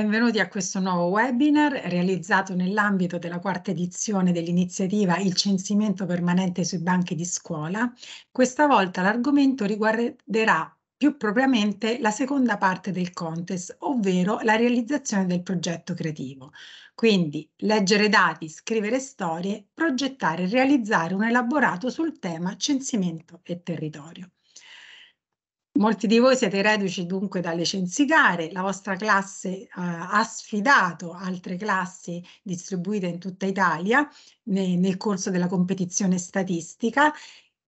Benvenuti a questo nuovo webinar realizzato nell'ambito della quarta edizione dell'iniziativa Il censimento permanente sui banchi di scuola. Questa volta l'argomento riguarderà più propriamente la seconda parte del contest, ovvero la realizzazione del progetto creativo. Quindi leggere dati, scrivere storie, progettare e realizzare un elaborato sul tema censimento e territorio. Molti di voi siete reduci dunque dalle licenziare, la vostra classe eh, ha sfidato altre classi distribuite in tutta Italia ne, nel corso della competizione statistica.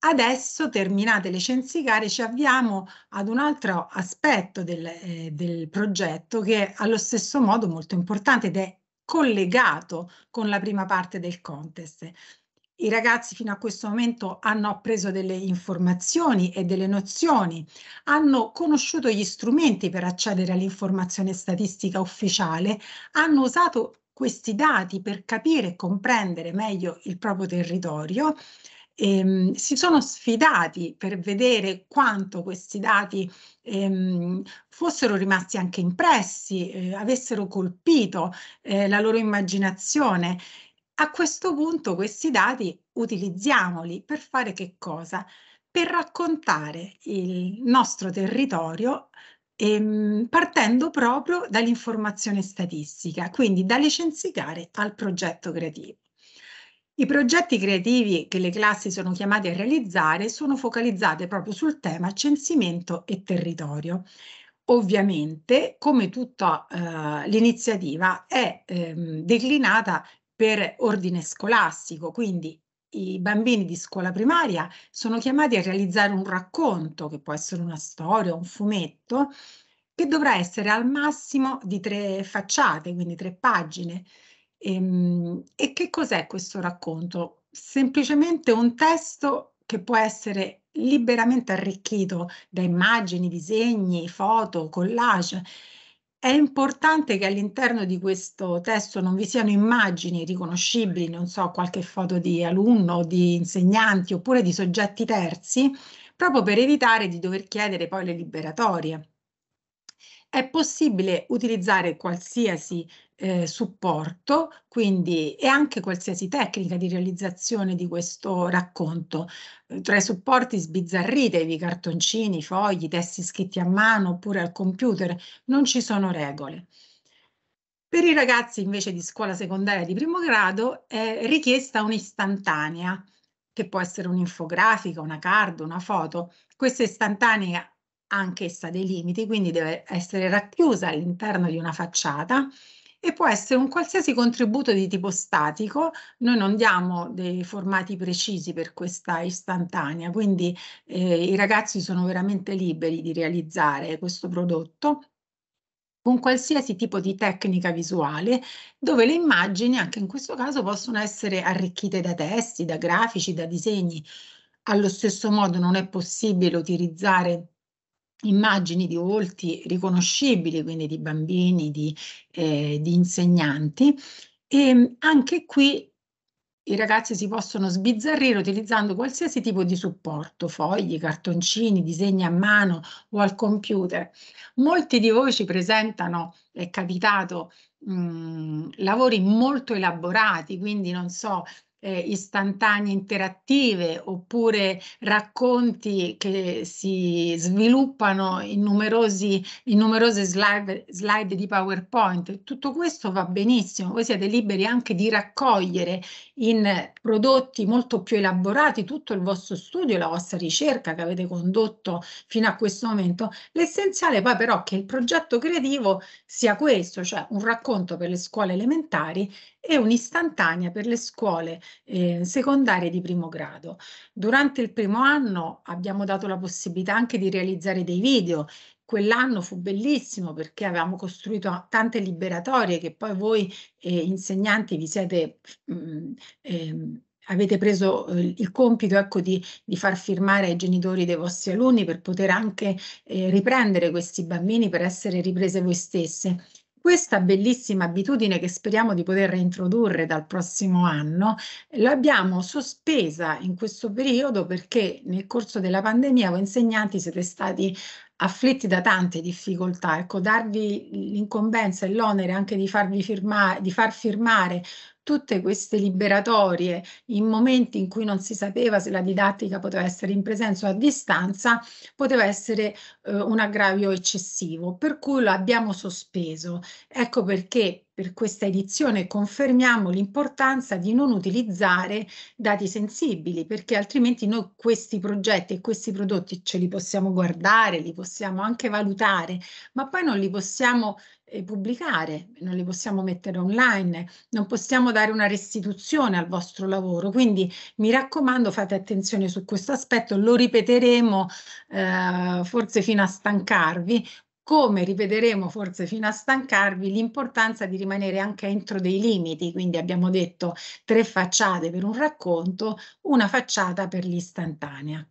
Adesso, terminate le censicare, ci avviamo ad un altro aspetto del, eh, del progetto che è allo stesso modo molto importante ed è collegato con la prima parte del contest, i ragazzi fino a questo momento hanno appreso delle informazioni e delle nozioni, hanno conosciuto gli strumenti per accedere all'informazione statistica ufficiale, hanno usato questi dati per capire e comprendere meglio il proprio territorio, ehm, si sono sfidati per vedere quanto questi dati ehm, fossero rimasti anche impressi, eh, avessero colpito eh, la loro immaginazione a questo punto questi dati utilizziamoli per fare che cosa? Per raccontare il nostro territorio ehm, partendo proprio dall'informazione statistica, quindi da licenziare al progetto creativo. I progetti creativi che le classi sono chiamate a realizzare sono focalizzate proprio sul tema censimento e territorio. Ovviamente, come tutta eh, l'iniziativa, è ehm, declinata per ordine scolastico, quindi i bambini di scuola primaria sono chiamati a realizzare un racconto, che può essere una storia, un fumetto, che dovrà essere al massimo di tre facciate, quindi tre pagine. E, ehm, e che cos'è questo racconto? Semplicemente un testo che può essere liberamente arricchito da immagini, disegni, foto, collage è importante che all'interno di questo testo non vi siano immagini riconoscibili, non so, qualche foto di alunno, di insegnanti oppure di soggetti terzi, proprio per evitare di dover chiedere poi le liberatorie. È possibile utilizzare qualsiasi eh, supporto, quindi e anche qualsiasi tecnica di realizzazione di questo racconto. Tra i supporti sbizzarritevi, cartoncini, fogli, testi scritti a mano oppure al computer, non ci sono regole. Per i ragazzi invece di scuola secondaria di primo grado è richiesta un'istantanea, che può essere un'infografica, una card, una foto. Questa istantanea anch'essa dei limiti, quindi deve essere racchiusa all'interno di una facciata e può essere un qualsiasi contributo di tipo statico, noi non diamo dei formati precisi per questa istantanea, quindi eh, i ragazzi sono veramente liberi di realizzare questo prodotto con qualsiasi tipo di tecnica visuale, dove le immagini, anche in questo caso, possono essere arricchite da testi, da grafici, da disegni. Allo stesso modo non è possibile utilizzare immagini di volti riconoscibili, quindi di bambini, di, eh, di insegnanti. E ehm, anche qui i ragazzi si possono sbizzarrire utilizzando qualsiasi tipo di supporto, fogli, cartoncini, disegni a mano o al computer. Molti di voi ci presentano, è capitato, mh, mm, lavori molto elaborati, quindi non so, eh, istantanee interattive oppure racconti che si sviluppano in, numerosi, in numerose slide, slide di PowerPoint. Tutto questo va benissimo, voi siete liberi anche di raccogliere in prodotti molto più elaborati tutto il vostro studio, la vostra ricerca che avete condotto fino a questo momento. L'essenziale poi però che il progetto creativo sia questo, cioè un racconto per le scuole elementari e un'istantanea per le scuole eh, secondarie di primo grado. Durante il primo anno abbiamo dato la possibilità anche di realizzare dei video quell'anno fu bellissimo perché avevamo costruito tante liberatorie che poi voi eh, insegnanti vi siete mh, mm, ehm, avete preso eh, il compito ecco, di, di, far firmare ai genitori dei vostri alunni per poter anche eh, riprendere questi bambini per essere riprese voi stesse. Questa bellissima abitudine che speriamo di poter reintrodurre dal prossimo anno l'abbiamo sospesa in questo periodo perché nel corso della pandemia voi insegnanti siete stati afflitti da tante difficoltà, ecco, darvi l'incombenza e l'onere anche di, farvi firmare, di far firmare tutte queste liberatorie in momenti in cui non si sapeva se la didattica poteva essere in presenza o a distanza, poteva essere eh, un aggravio eccessivo, per cui lo abbiamo sospeso. Ecco perché per questa edizione confermiamo l'importanza di non utilizzare dati sensibili perché altrimenti noi questi progetti e questi prodotti ce li possiamo guardare, li possiamo anche valutare, ma poi non li possiamo eh, pubblicare, non li possiamo mettere online, non possiamo dare una restituzione al vostro lavoro. Quindi mi raccomando fate attenzione su questo aspetto, lo ripeteremo eh, forse fino a stancarvi, come rivedremo forse fino a stancarvi l'importanza di rimanere anche entro dei limiti, quindi abbiamo detto tre facciate per un racconto, una facciata per l'istantanea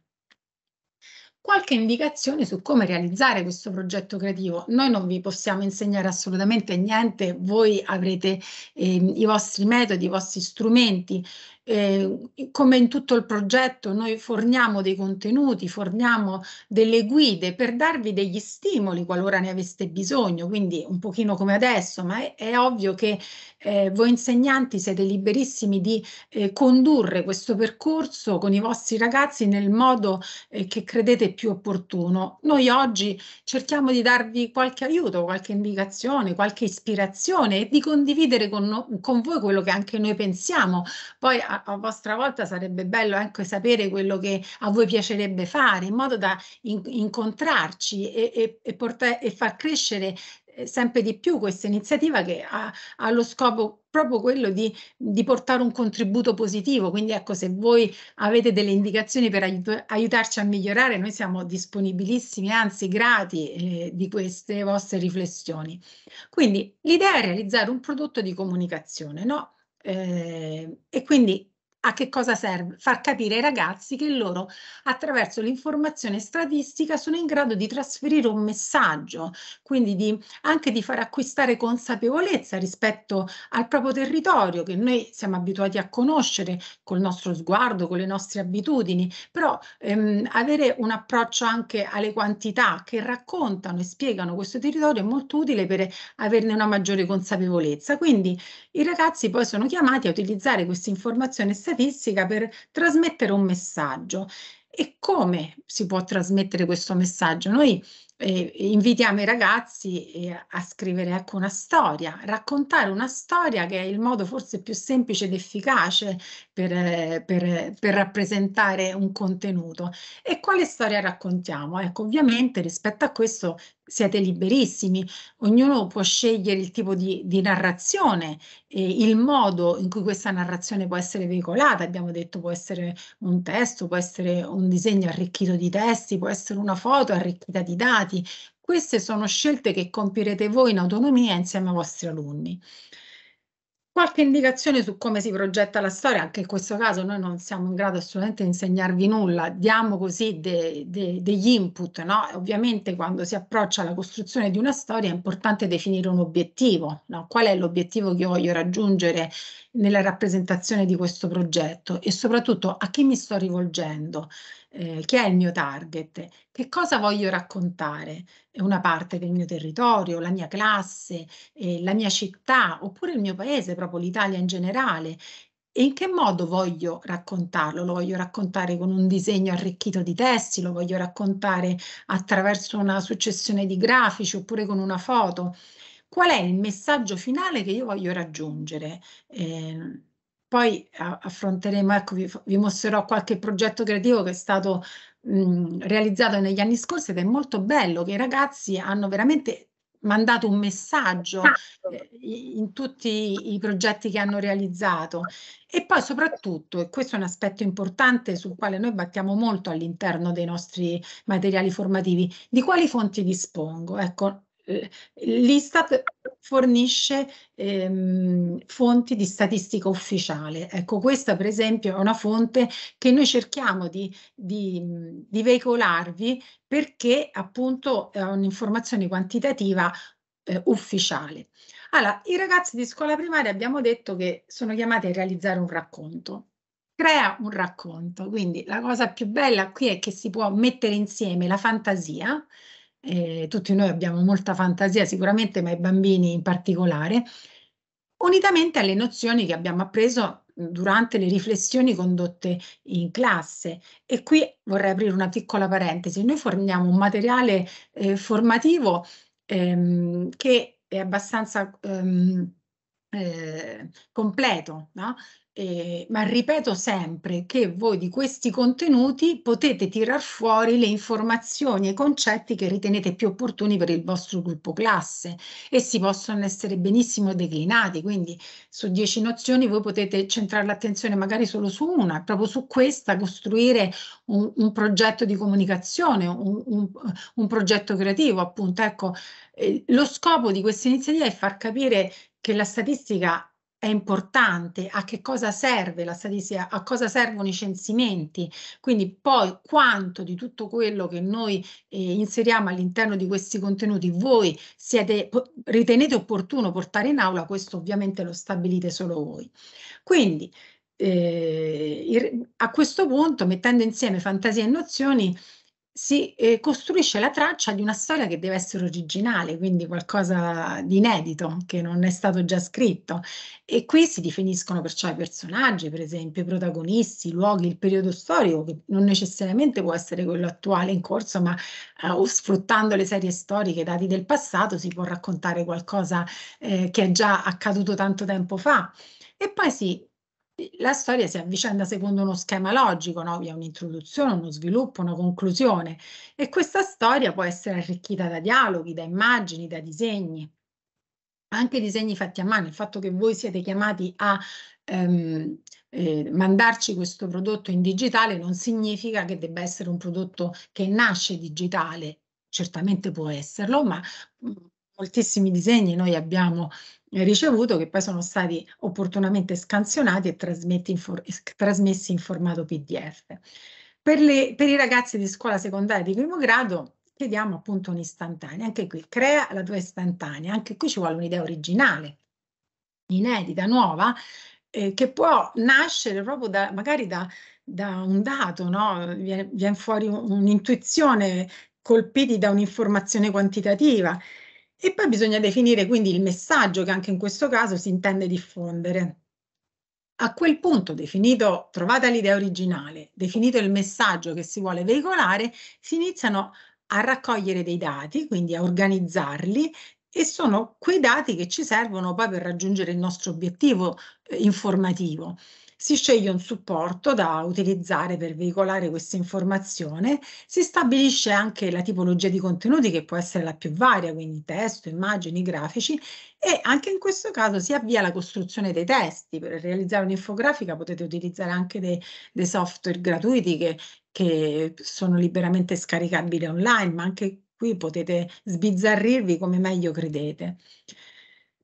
qualche indicazione su come realizzare questo progetto creativo. Noi non vi possiamo insegnare assolutamente niente, voi avrete eh, i vostri metodi, i vostri strumenti eh, come in tutto il progetto, noi forniamo dei contenuti, forniamo delle guide per darvi degli stimoli qualora ne aveste bisogno, quindi un pochino come adesso, ma è, è ovvio che eh, voi insegnanti siete liberissimi di eh, condurre questo percorso con i vostri ragazzi nel modo eh, che credete più opportuno. Noi oggi cerchiamo di darvi qualche aiuto, qualche indicazione, qualche ispirazione e di condividere con, no con voi quello che anche noi pensiamo. Poi a, a vostra volta sarebbe bello anche sapere quello che a voi piacerebbe fare in modo da in incontrarci e, e, e, e far crescere eh, sempre di più questa iniziativa che ha, ha lo scopo proprio quello di, di, portare un contributo positivo. Quindi ecco, se voi avete delle indicazioni per aiut aiutarci a migliorare, noi siamo disponibilissimi, anzi grati eh, di queste vostre riflessioni. Quindi l'idea è realizzare un prodotto di comunicazione, no? Eh, e quindi a che cosa serve? Far capire ai ragazzi che loro attraverso l'informazione statistica sono in grado di trasferire un messaggio, quindi di, anche di far acquistare consapevolezza rispetto al proprio territorio che noi siamo abituati a conoscere col nostro sguardo, con le nostre abitudini, però ehm, avere un approccio anche alle quantità che raccontano e spiegano questo territorio è molto utile per averne una maggiore consapevolezza. Quindi i ragazzi poi sono chiamati a utilizzare questa informazione statistica statistica per trasmettere un messaggio. E come si può trasmettere questo messaggio? Noi eh, invitiamo i ragazzi eh, a scrivere ecco, una storia, raccontare una storia che è il modo forse più semplice ed efficace per, eh, per, per rappresentare un contenuto. E quale storia raccontiamo? Ecco, ovviamente rispetto a questo siete liberissimi, ognuno può scegliere il tipo di, di narrazione, il modo in cui questa narrazione può essere veicolata, abbiamo detto può essere un testo, può essere un disegno arricchito di testi, può essere una foto arricchita di dati, formati. Queste sono scelte che compirete voi in autonomia insieme ai vostri alunni. Qualche indicazione su come si progetta la storia, anche in questo caso noi non siamo in grado assolutamente di insegnarvi nulla, diamo così de, de, degli input, no? Ovviamente quando si approccia alla costruzione di una storia è importante definire un obiettivo, no? Qual è l'obiettivo che voglio raggiungere nella rappresentazione di questo progetto e soprattutto a chi mi sto rivolgendo? eh, chi è il mio target, che cosa voglio raccontare, una parte del mio territorio, la mia classe, eh, la mia città oppure il mio paese, proprio l'Italia in generale. E in che modo voglio raccontarlo? Lo voglio raccontare con un disegno arricchito di testi, lo voglio raccontare attraverso una successione di grafici oppure con una foto. Qual è il messaggio finale che io voglio raggiungere? Eh, poi eh, affronteremo, ecco, vi, vi, mostrerò qualche progetto creativo che è stato mh, realizzato negli anni scorsi ed è molto bello che i ragazzi hanno veramente mandato un messaggio ah. eh, in tutti i progetti che hanno realizzato e poi soprattutto, e questo è un aspetto importante sul quale noi battiamo molto all'interno dei nostri materiali formativi, di quali fonti dispongo? Ecco, eh, L'Istat fornisce ehm, fonti di statistica ufficiale. Ecco, questa per esempio è una fonte che noi cerchiamo di, di, di veicolarvi perché appunto è un'informazione quantitativa eh, ufficiale. Allora, i ragazzi di scuola primaria abbiamo detto che sono chiamati a realizzare un racconto crea un racconto. Quindi la cosa più bella qui è che si può mettere insieme la fantasia, eh, tutti noi abbiamo molta fantasia sicuramente, ma i bambini in particolare, unitamente alle nozioni che abbiamo appreso durante le riflessioni condotte in classe. E qui vorrei aprire una piccola parentesi. Noi forniamo un materiale eh, formativo ehm, che è abbastanza ehm, eh, completo, no? eh, ma ripeto sempre che voi di questi contenuti potete tirar fuori le informazioni e i concetti che ritenete più opportuni per il vostro gruppo classe e si possono essere benissimo declinati, quindi su 10 nozioni voi potete centrare l'attenzione magari solo su una, proprio su questa costruire un, un progetto di comunicazione, un, un, un, progetto creativo appunto. Ecco, eh, lo scopo di questa iniziativa è far capire che la statistica è importante, a che cosa serve la statistica, a cosa servono i censimenti, quindi poi quanto di tutto quello che noi eh, inseriamo all'interno di questi contenuti voi siete, ritenete opportuno portare in aula, questo ovviamente lo stabilite solo voi. Quindi eh, a questo punto, mettendo insieme fantasia e nozioni, si eh, costruisce la traccia di una storia che deve essere originale, quindi qualcosa di inedito, che non è stato già scritto. E qui si definiscono perciò i personaggi, per esempio, i protagonisti, i luoghi, il periodo storico, che non necessariamente può essere quello attuale in corso, ma eh, sfruttando le serie storiche, i dati del passato, si può raccontare qualcosa eh, che è già accaduto tanto tempo fa. E poi si la storia si avvicenda secondo uno schema logico, no? vi è un'introduzione, uno sviluppo, una conclusione e questa storia può essere arricchita da dialoghi, da immagini, da disegni, anche disegni fatti a mano, il fatto che voi siete chiamati a ehm, eh, mandarci questo prodotto in digitale non significa che debba essere un prodotto che nasce digitale, certamente può esserlo, ma mm, moltissimi disegni noi abbiamo ricevuto che poi sono stati opportunamente scansionati e trasmessi in formato PDF. Per, le, per i ragazzi di scuola secondaria di primo grado chiediamo appunto un'istantanea, anche qui crea la tua istantanea, anche qui ci vuole un'idea originale, inedita, nuova, eh, che può nascere proprio da, magari da, da un dato, no? viene, viene fuori un'intuizione colpiti da un'informazione quantitativa e poi bisogna definire quindi il messaggio che anche in questo caso si intende diffondere. A quel punto, definito, trovata l'idea originale, definito il messaggio che si vuole veicolare, si iniziano a raccogliere dei dati, quindi a organizzarli e sono quei dati che ci servono poi per raggiungere il nostro obiettivo eh, informativo si sceglie un supporto da utilizzare per veicolare questa informazione, si stabilisce anche la tipologia di contenuti che può essere la più varia, quindi testo, immagini, grafici e anche in questo caso si avvia la costruzione dei testi. Per realizzare un'infografica potete utilizzare anche dei, dei software gratuiti che, che sono liberamente scaricabili online, ma anche qui potete sbizzarrirvi come meglio credete.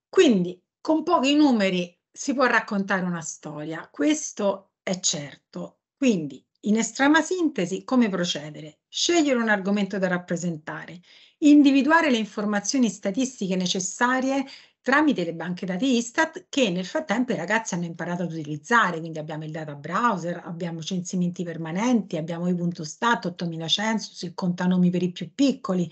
Quindi con pochi numeri si può raccontare una storia, questo è certo. Quindi, in estrema sintesi, come procedere? Scegliere un argomento da rappresentare, individuare le informazioni statistiche necessarie tramite le banche dati Istat che nel frattempo i ragazzi hanno imparato ad utilizzare, quindi abbiamo il data browser, abbiamo censimenti permanenti, abbiamo i stat, 8000 census, il contanomi per i più piccoli,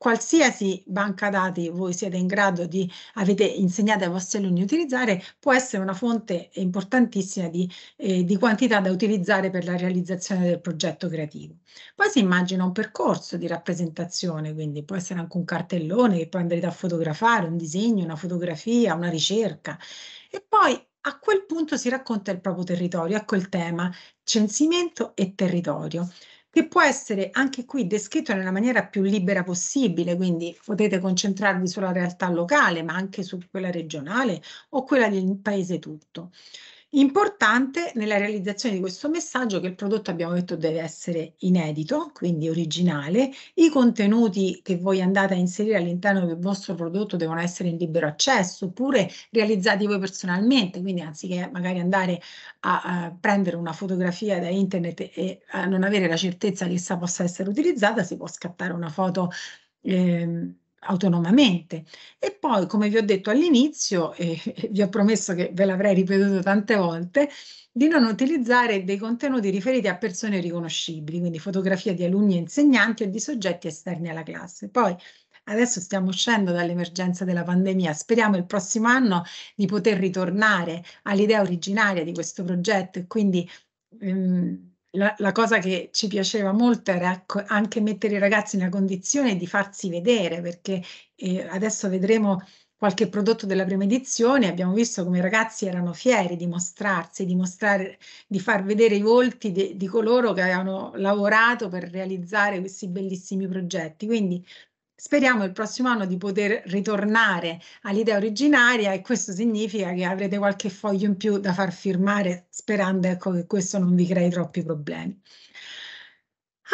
qualsiasi banca dati voi siete in grado di, avete insegnato ai vostri alunni a utilizzare, può essere una fonte importantissima di, eh, di quantità da utilizzare per la realizzazione del progetto creativo. Poi si immagina un percorso di rappresentazione, quindi può essere anche un cartellone che poi andrete a fotografare, un disegno, una fotografia, una ricerca. E poi a quel punto si racconta il proprio territorio, ecco il tema, censimento e territorio che può essere anche qui descritto nella maniera più libera possibile, quindi potete concentrarvi sulla realtà locale, ma anche su quella regionale o quella del paese tutto. Importante nella realizzazione di questo messaggio che il prodotto abbiamo detto deve essere inedito, quindi originale, i contenuti che voi andate a inserire all'interno del vostro prodotto devono essere in libero accesso oppure realizzati voi personalmente, quindi anziché magari andare a, a prendere una fotografia da internet e a non avere la certezza che essa possa essere utilizzata, si può scattare una foto eh, autonomamente. E poi, come vi ho detto all'inizio, e eh, vi ho promesso che ve l'avrei ripetuto tante volte, di non utilizzare dei contenuti riferiti a persone riconoscibili, quindi fotografie di alunni e insegnanti o di soggetti esterni alla classe. Poi, Adesso stiamo uscendo dall'emergenza della pandemia, speriamo il prossimo anno di poter ritornare all'idea originaria di questo progetto e quindi ehm, la, la, cosa che ci piaceva molto era anche mettere i ragazzi nella condizione di farsi vedere, perché eh, adesso vedremo qualche prodotto della prima edizione, abbiamo visto come i ragazzi erano fieri di mostrarsi, di, mostrare, di far vedere i volti de, di coloro che avevano lavorato per realizzare questi bellissimi progetti. Quindi Speriamo il prossimo anno di poter ritornare all'idea originaria e questo significa che avrete qualche foglio in più da far firmare sperando ecco, che questo non vi crei troppi problemi.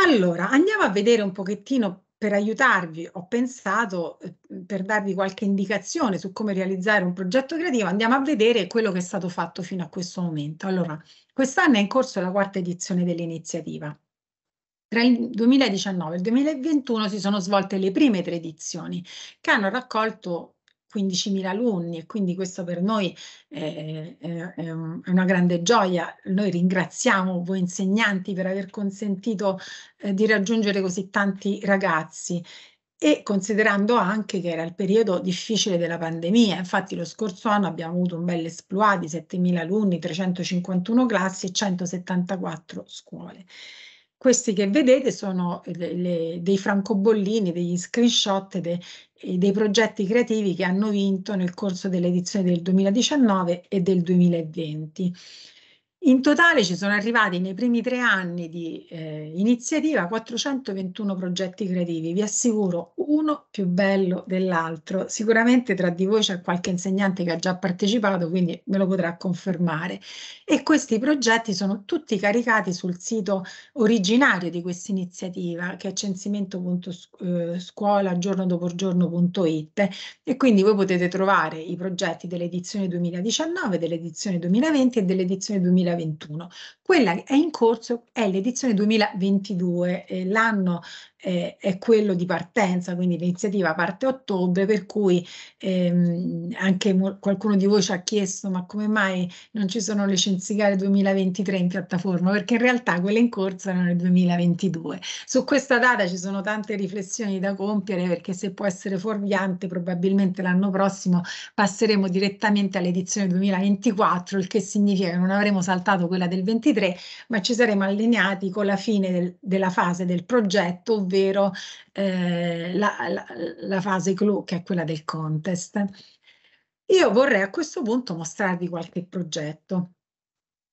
Allora, andiamo a vedere un pochettino per aiutarvi, ho pensato, eh, per darvi qualche indicazione su come realizzare un progetto creativo, andiamo a vedere quello che è stato fatto fino a questo momento. Allora, quest'anno è in corso la quarta edizione dell'iniziativa. Tra il 2019 e il 2021 si sono svolte le prime tre edizioni che hanno raccolto 15.000 alunni e quindi questo per noi è, è, è, una grande gioia. Noi ringraziamo voi insegnanti per aver consentito eh, di raggiungere così tanti ragazzi e considerando anche che era il periodo difficile della pandemia, infatti lo scorso anno abbiamo avuto un bel esploit di 7.000 alunni, 351 classi e 174 scuole. Questi che vedete sono le, le, dei francobollini, degli screenshot de, dei progetti creativi che hanno vinto nel corso delle edizioni del 2019 e del 2020. In totale ci sono arrivati nei primi tre anni di eh, iniziativa 421 progetti creativi, vi assicuro uno più bello dell'altro. Sicuramente tra di voi c'è qualche insegnante che ha già partecipato, quindi me lo potrà confermare. E questi progetti sono tutti caricati sul sito originario di questa iniziativa, che è censimento.scuolagiornodopogiorno.it eh, e quindi voi potete trovare i progetti dell'edizione 2019, dell'edizione 2020 e dell'edizione 2021. 2021. Quella è in corso è l'edizione 2022, eh, l'anno eh, è quello di partenza, quindi l'iniziativa parte a ottobre, per cui ehm, anche mo- qualcuno di voi ci ha chiesto ma come mai non ci sono le gare 2023 in piattaforma, perché in realtà quelle in corso erano nel 2022. Su questa data ci sono tante riflessioni da compiere perché se può essere fuorviante probabilmente l'anno prossimo passeremo direttamente all'edizione 2024, il che significa che non avremo saltato quella del 23, ma ci saremo allineati con la fine del, della fase del progetto, ovvero ovvero eh, la, la, la, fase clou che è quella del contest. Io vorrei a questo punto mostrarvi qualche progetto.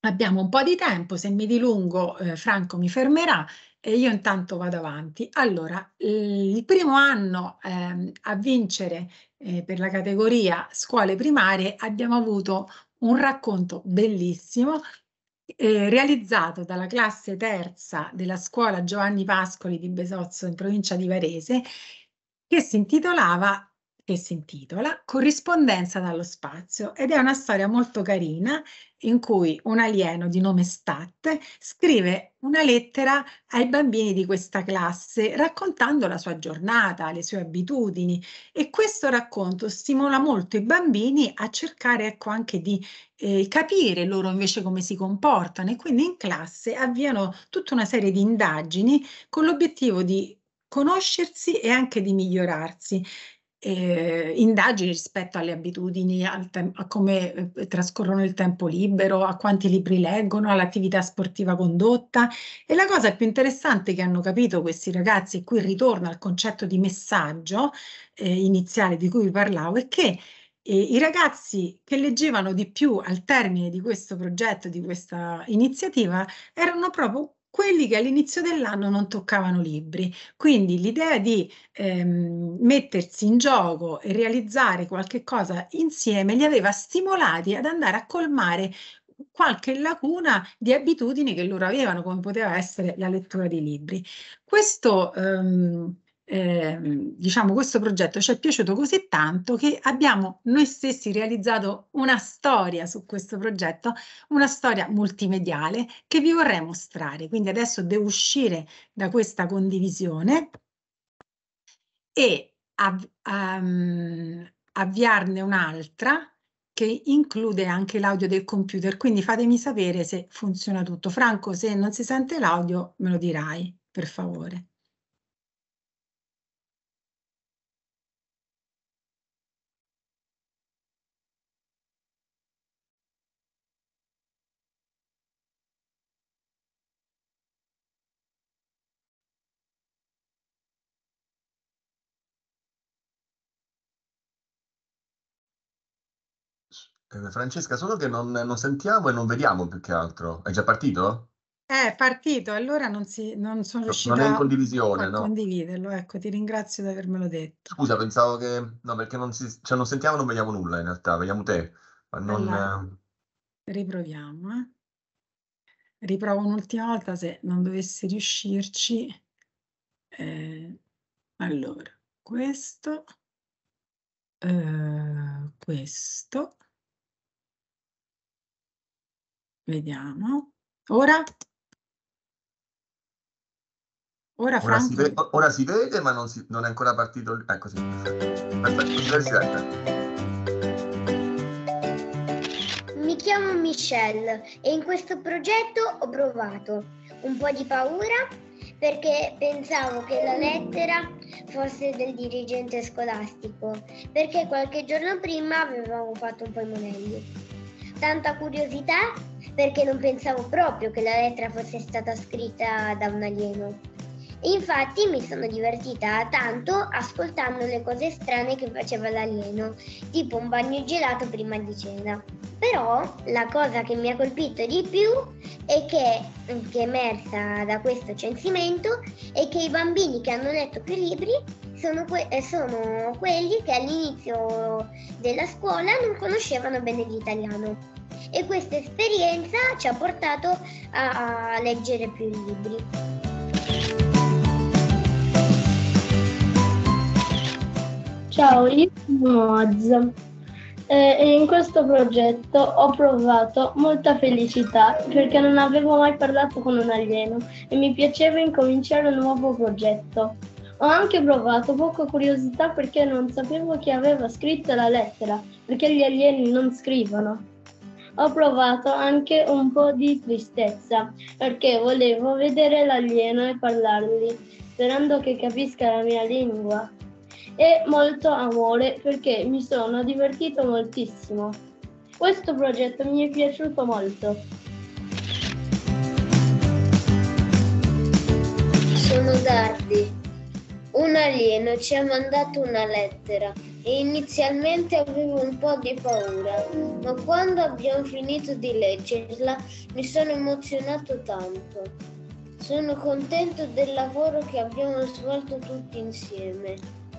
Abbiamo un po' di tempo, se mi dilungo eh, Franco mi fermerà e io intanto vado avanti. Allora, il primo anno eh, a vincere eh, per la categoria scuole primarie abbiamo avuto un racconto bellissimo eh, realizzato dalla classe terza della scuola Giovanni Pascoli di Besozzo in provincia di Varese, che si intitolava che si intitola Corrispondenza dallo spazio ed è una storia molto carina in cui un alieno di nome Stat scrive una lettera ai bambini di questa classe raccontando la sua giornata, le sue abitudini e questo racconto stimola molto i bambini a cercare ecco, anche di eh, capire loro invece come si comportano e quindi in classe avviano tutta una serie di indagini con l'obiettivo di conoscersi e anche di migliorarsi eh, indagini rispetto alle abitudini, al tem- a come eh, trascorrono il tempo libero, a quanti libri leggono, all'attività sportiva condotta. E la cosa più interessante che hanno capito questi ragazzi, e qui ritorno al concetto di messaggio eh, iniziale di cui vi parlavo, è che e eh, I ragazzi che leggevano di più al termine di questo progetto, di questa iniziativa, erano proprio quelli che all'inizio dell'anno non toccavano libri. Quindi l'idea di ehm, mettersi in gioco e realizzare qualche cosa insieme li aveva stimolati ad andare a colmare qualche lacuna di abitudini che loro avevano, come poteva essere la lettura di libri. Questo ehm, eh, diciamo, questo progetto ci è piaciuto così tanto che abbiamo noi stessi realizzato una storia su questo progetto, una storia multimediale che vi vorrei mostrare. Quindi adesso devo uscire da questa condivisione e av um, avviarne un'altra che include anche l'audio del computer, quindi fatemi sapere se funziona tutto. Franco, se non si sente l'audio, me lo dirai, per favore. Eh, Francesca, solo che non, non, sentiamo e non vediamo più che altro. È già partito? È partito, allora non, si, non sono riuscita non è in condivisione, a no? condividerlo. Ecco, ti ringrazio di avermelo detto. Scusa, pensavo che... No, perché non, si, cioè non sentiamo e non vediamo nulla in realtà, vediamo te. Ma non... Allora, eh. riproviamo, eh. Riprovo un'ultima volta se non dovessi riuscirci. Eh, allora, questo, eh, questo, Vediamo. Ora? Ora, ora, si, ve ora si, vede, ma non, si, non, è ancora partito. Ecco, sì. Mi chiamo Michelle e in questo progetto ho provato un po' di paura perché pensavo che la lettera fosse del dirigente scolastico, perché qualche giorno prima avevamo fatto un po' i monelli. Tanta curiosità perché non pensavo proprio che la lettera fosse stata scritta da un alieno. Infatti mi sono divertita tanto ascoltando le cose strane che faceva l'alieno, tipo un bagno gelato prima di cena. Però la cosa che mi ha colpito di più e che, che è emersa da questo censimento è che i bambini che hanno letto più libri sono, que- eh, sono quelli che all'inizio della scuola non conoscevano bene l'italiano e questa esperienza ci ha portato a, a leggere più libri. Ciao, io sono Azza e in questo progetto ho provato molta felicità perché non avevo mai parlato con un alieno e mi piaceva incominciare un nuovo progetto. Ho anche provato poca curiosità perché non sapevo chi aveva scritto la lettera, perché gli alieni non scrivono ho provato anche un po' di tristezza perché volevo vedere l'alieno e parlargli, sperando che capisca la mia lingua. E molto amore perché mi sono divertito moltissimo. Questo progetto mi è piaciuto molto. Sono Dardi. Un alieno ci ha mandato una lettera e inizialmente avevo un po' di paura, ma quando abbiamo finito di leggerla mi sono emozionato tanto. Sono contento del lavoro che abbiamo svolto tutti insieme.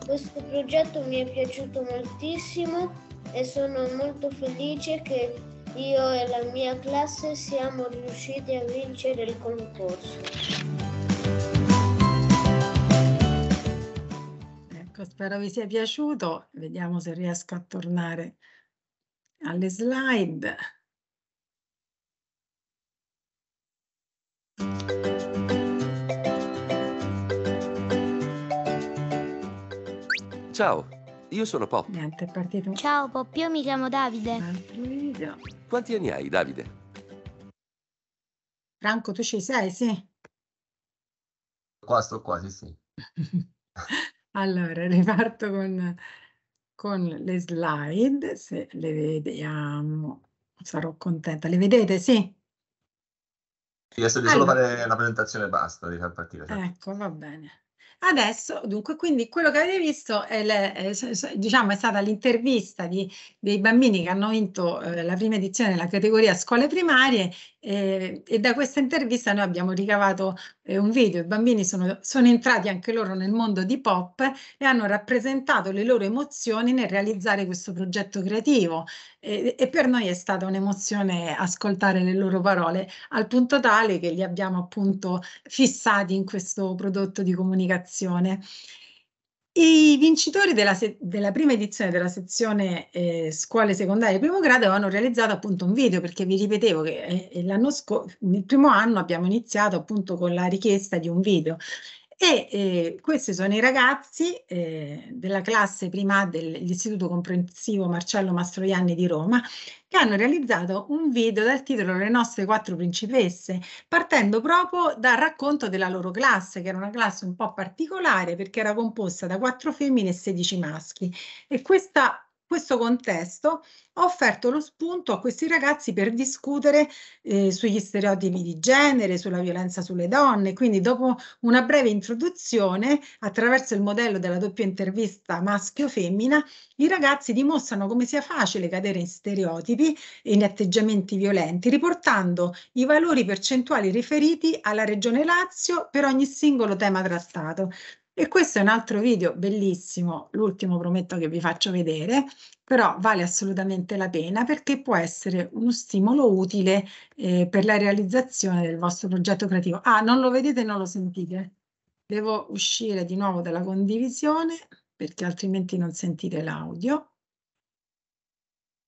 Questo progetto mi è piaciuto moltissimo e sono molto felice che io e la mia classe siamo riusciti a vincere il concorso. spero vi sia piaciuto. Vediamo se riesco a tornare alle slide. Ciao, io sono Pop. Niente, è partito. Ciao Pop, io mi chiamo Davide. Quanti anni hai, Davide? Franco, tu ci sei, sì? Qua sto quasi, sì. Allora, riparto con, con, le slide, se le vediamo, sarò contenta. Le vedete, sì? Sì, adesso allora. solo fare la presentazione basta, di far partire. Certo. Ecco, va bene. Adesso, dunque, quindi quello che avete visto è, le, è, diciamo, è stata l'intervista dei bambini che hanno vinto eh, la prima edizione della categoria scuole primarie e, eh, e, da questa intervista noi abbiamo ricavato eh, un video, i bambini sono, sono, entrati anche loro nel mondo di pop e hanno rappresentato le loro emozioni nel realizzare questo progetto creativo e, e per noi è stata un'emozione ascoltare le loro parole al punto tale che li abbiamo appunto fissati in questo prodotto di comunicazione. I vincitori della, se- della, prima edizione della sezione eh, scuole secondarie primo grado avevano realizzato appunto un video perché vi ripetevo che eh, l'anno scorso, nel primo anno abbiamo iniziato appunto con la richiesta di un video e eh, questi sono i ragazzi eh, della classe prima dell'Istituto Comprensivo Marcello Mastroianni di Roma che hanno realizzato un video dal titolo Le nostre quattro principesse, partendo proprio dal racconto della loro classe, che era una classe un po' particolare perché era composta da quattro femmine e 16 maschi. E questa questo contesto ho offerto lo spunto a questi ragazzi per discutere eh, sugli stereotipi di genere, sulla violenza sulle donne. Quindi, dopo una breve introduzione, attraverso il modello della doppia intervista maschio-femmina, i ragazzi dimostrano come sia facile cadere in stereotipi e in atteggiamenti violenti, riportando i valori percentuali riferiti alla regione Lazio per ogni singolo tema trattato. E questo è un altro video bellissimo, l'ultimo prometto che vi faccio vedere, però vale assolutamente la pena perché può essere uno stimolo utile eh, per la realizzazione del vostro progetto creativo. Ah, non lo vedete e non lo sentite? Devo uscire di nuovo dalla condivisione perché altrimenti non sentite l'audio.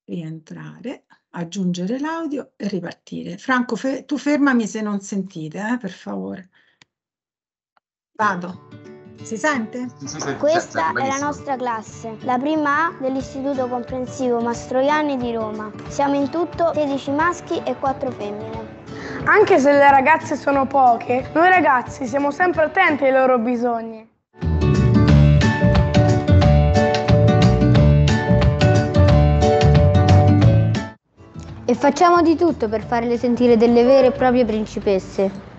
Rientrare, aggiungere l'audio e ripartire. Franco, fe tu fermami se non sentite, eh, per favore. Vado. Si sente? Sì, sì, sì, Questa è la nostra classe, la prima A dell'Istituto Comprensivo Mastroianni di Roma. Siamo in tutto 16 maschi e 4 femmine. Anche se le ragazze sono poche, noi ragazzi siamo sempre attenti ai loro bisogni. E facciamo di tutto per farle sentire delle vere e proprie principesse.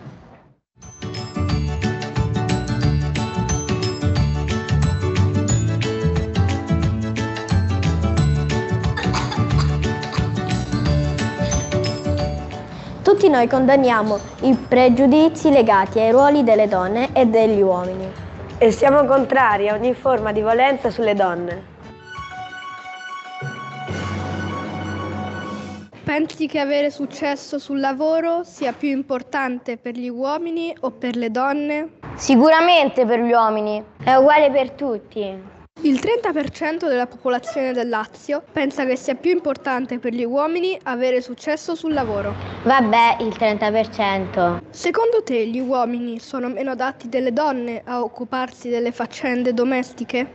Tutti noi condanniamo i pregiudizi legati ai ruoli delle donne e degli uomini. E siamo contrari a ogni forma di violenza sulle donne. Pensi che avere successo sul lavoro sia più importante per gli uomini o per le donne? Sicuramente per gli uomini, è uguale per tutti. Il 30% della popolazione del Lazio pensa che sia più importante per gli uomini avere successo sul lavoro. Vabbè, il 30%. Secondo te gli uomini sono meno adatti delle donne a occuparsi delle faccende domestiche?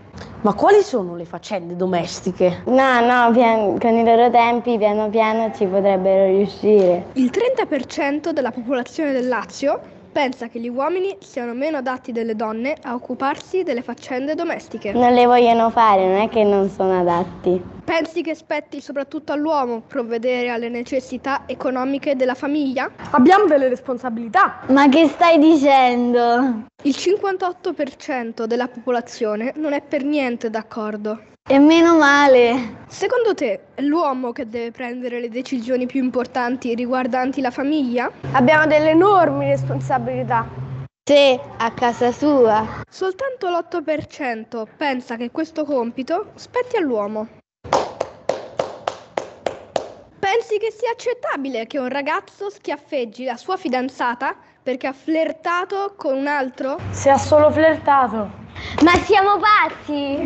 Ma quali sono le faccende domestiche? No, no, pian, con i loro tempi piano piano ci potrebbero riuscire. Il 30% della popolazione del Lazio pensa che gli uomini siano meno adatti delle donne a occuparsi delle faccende domestiche. Non le vogliono fare, non è che non sono adatti. Pensi che spetti soprattutto all'uomo provvedere alle necessità economiche della famiglia? Abbiamo delle responsabilità. Ma che stai dicendo? Il 58% della popolazione non è per niente d'accordo e meno male. Secondo te è l'uomo che deve prendere le decisioni più importanti riguardanti la famiglia? Abbiamo delle enormi responsabilità. Se a casa sua. Soltanto l'8% pensa che questo compito spetti all'uomo. Pensi che sia accettabile che un ragazzo schiaffeggi la sua fidanzata perché ha flirtato con un altro? Se ha solo flirtato. Ma siamo pazzi!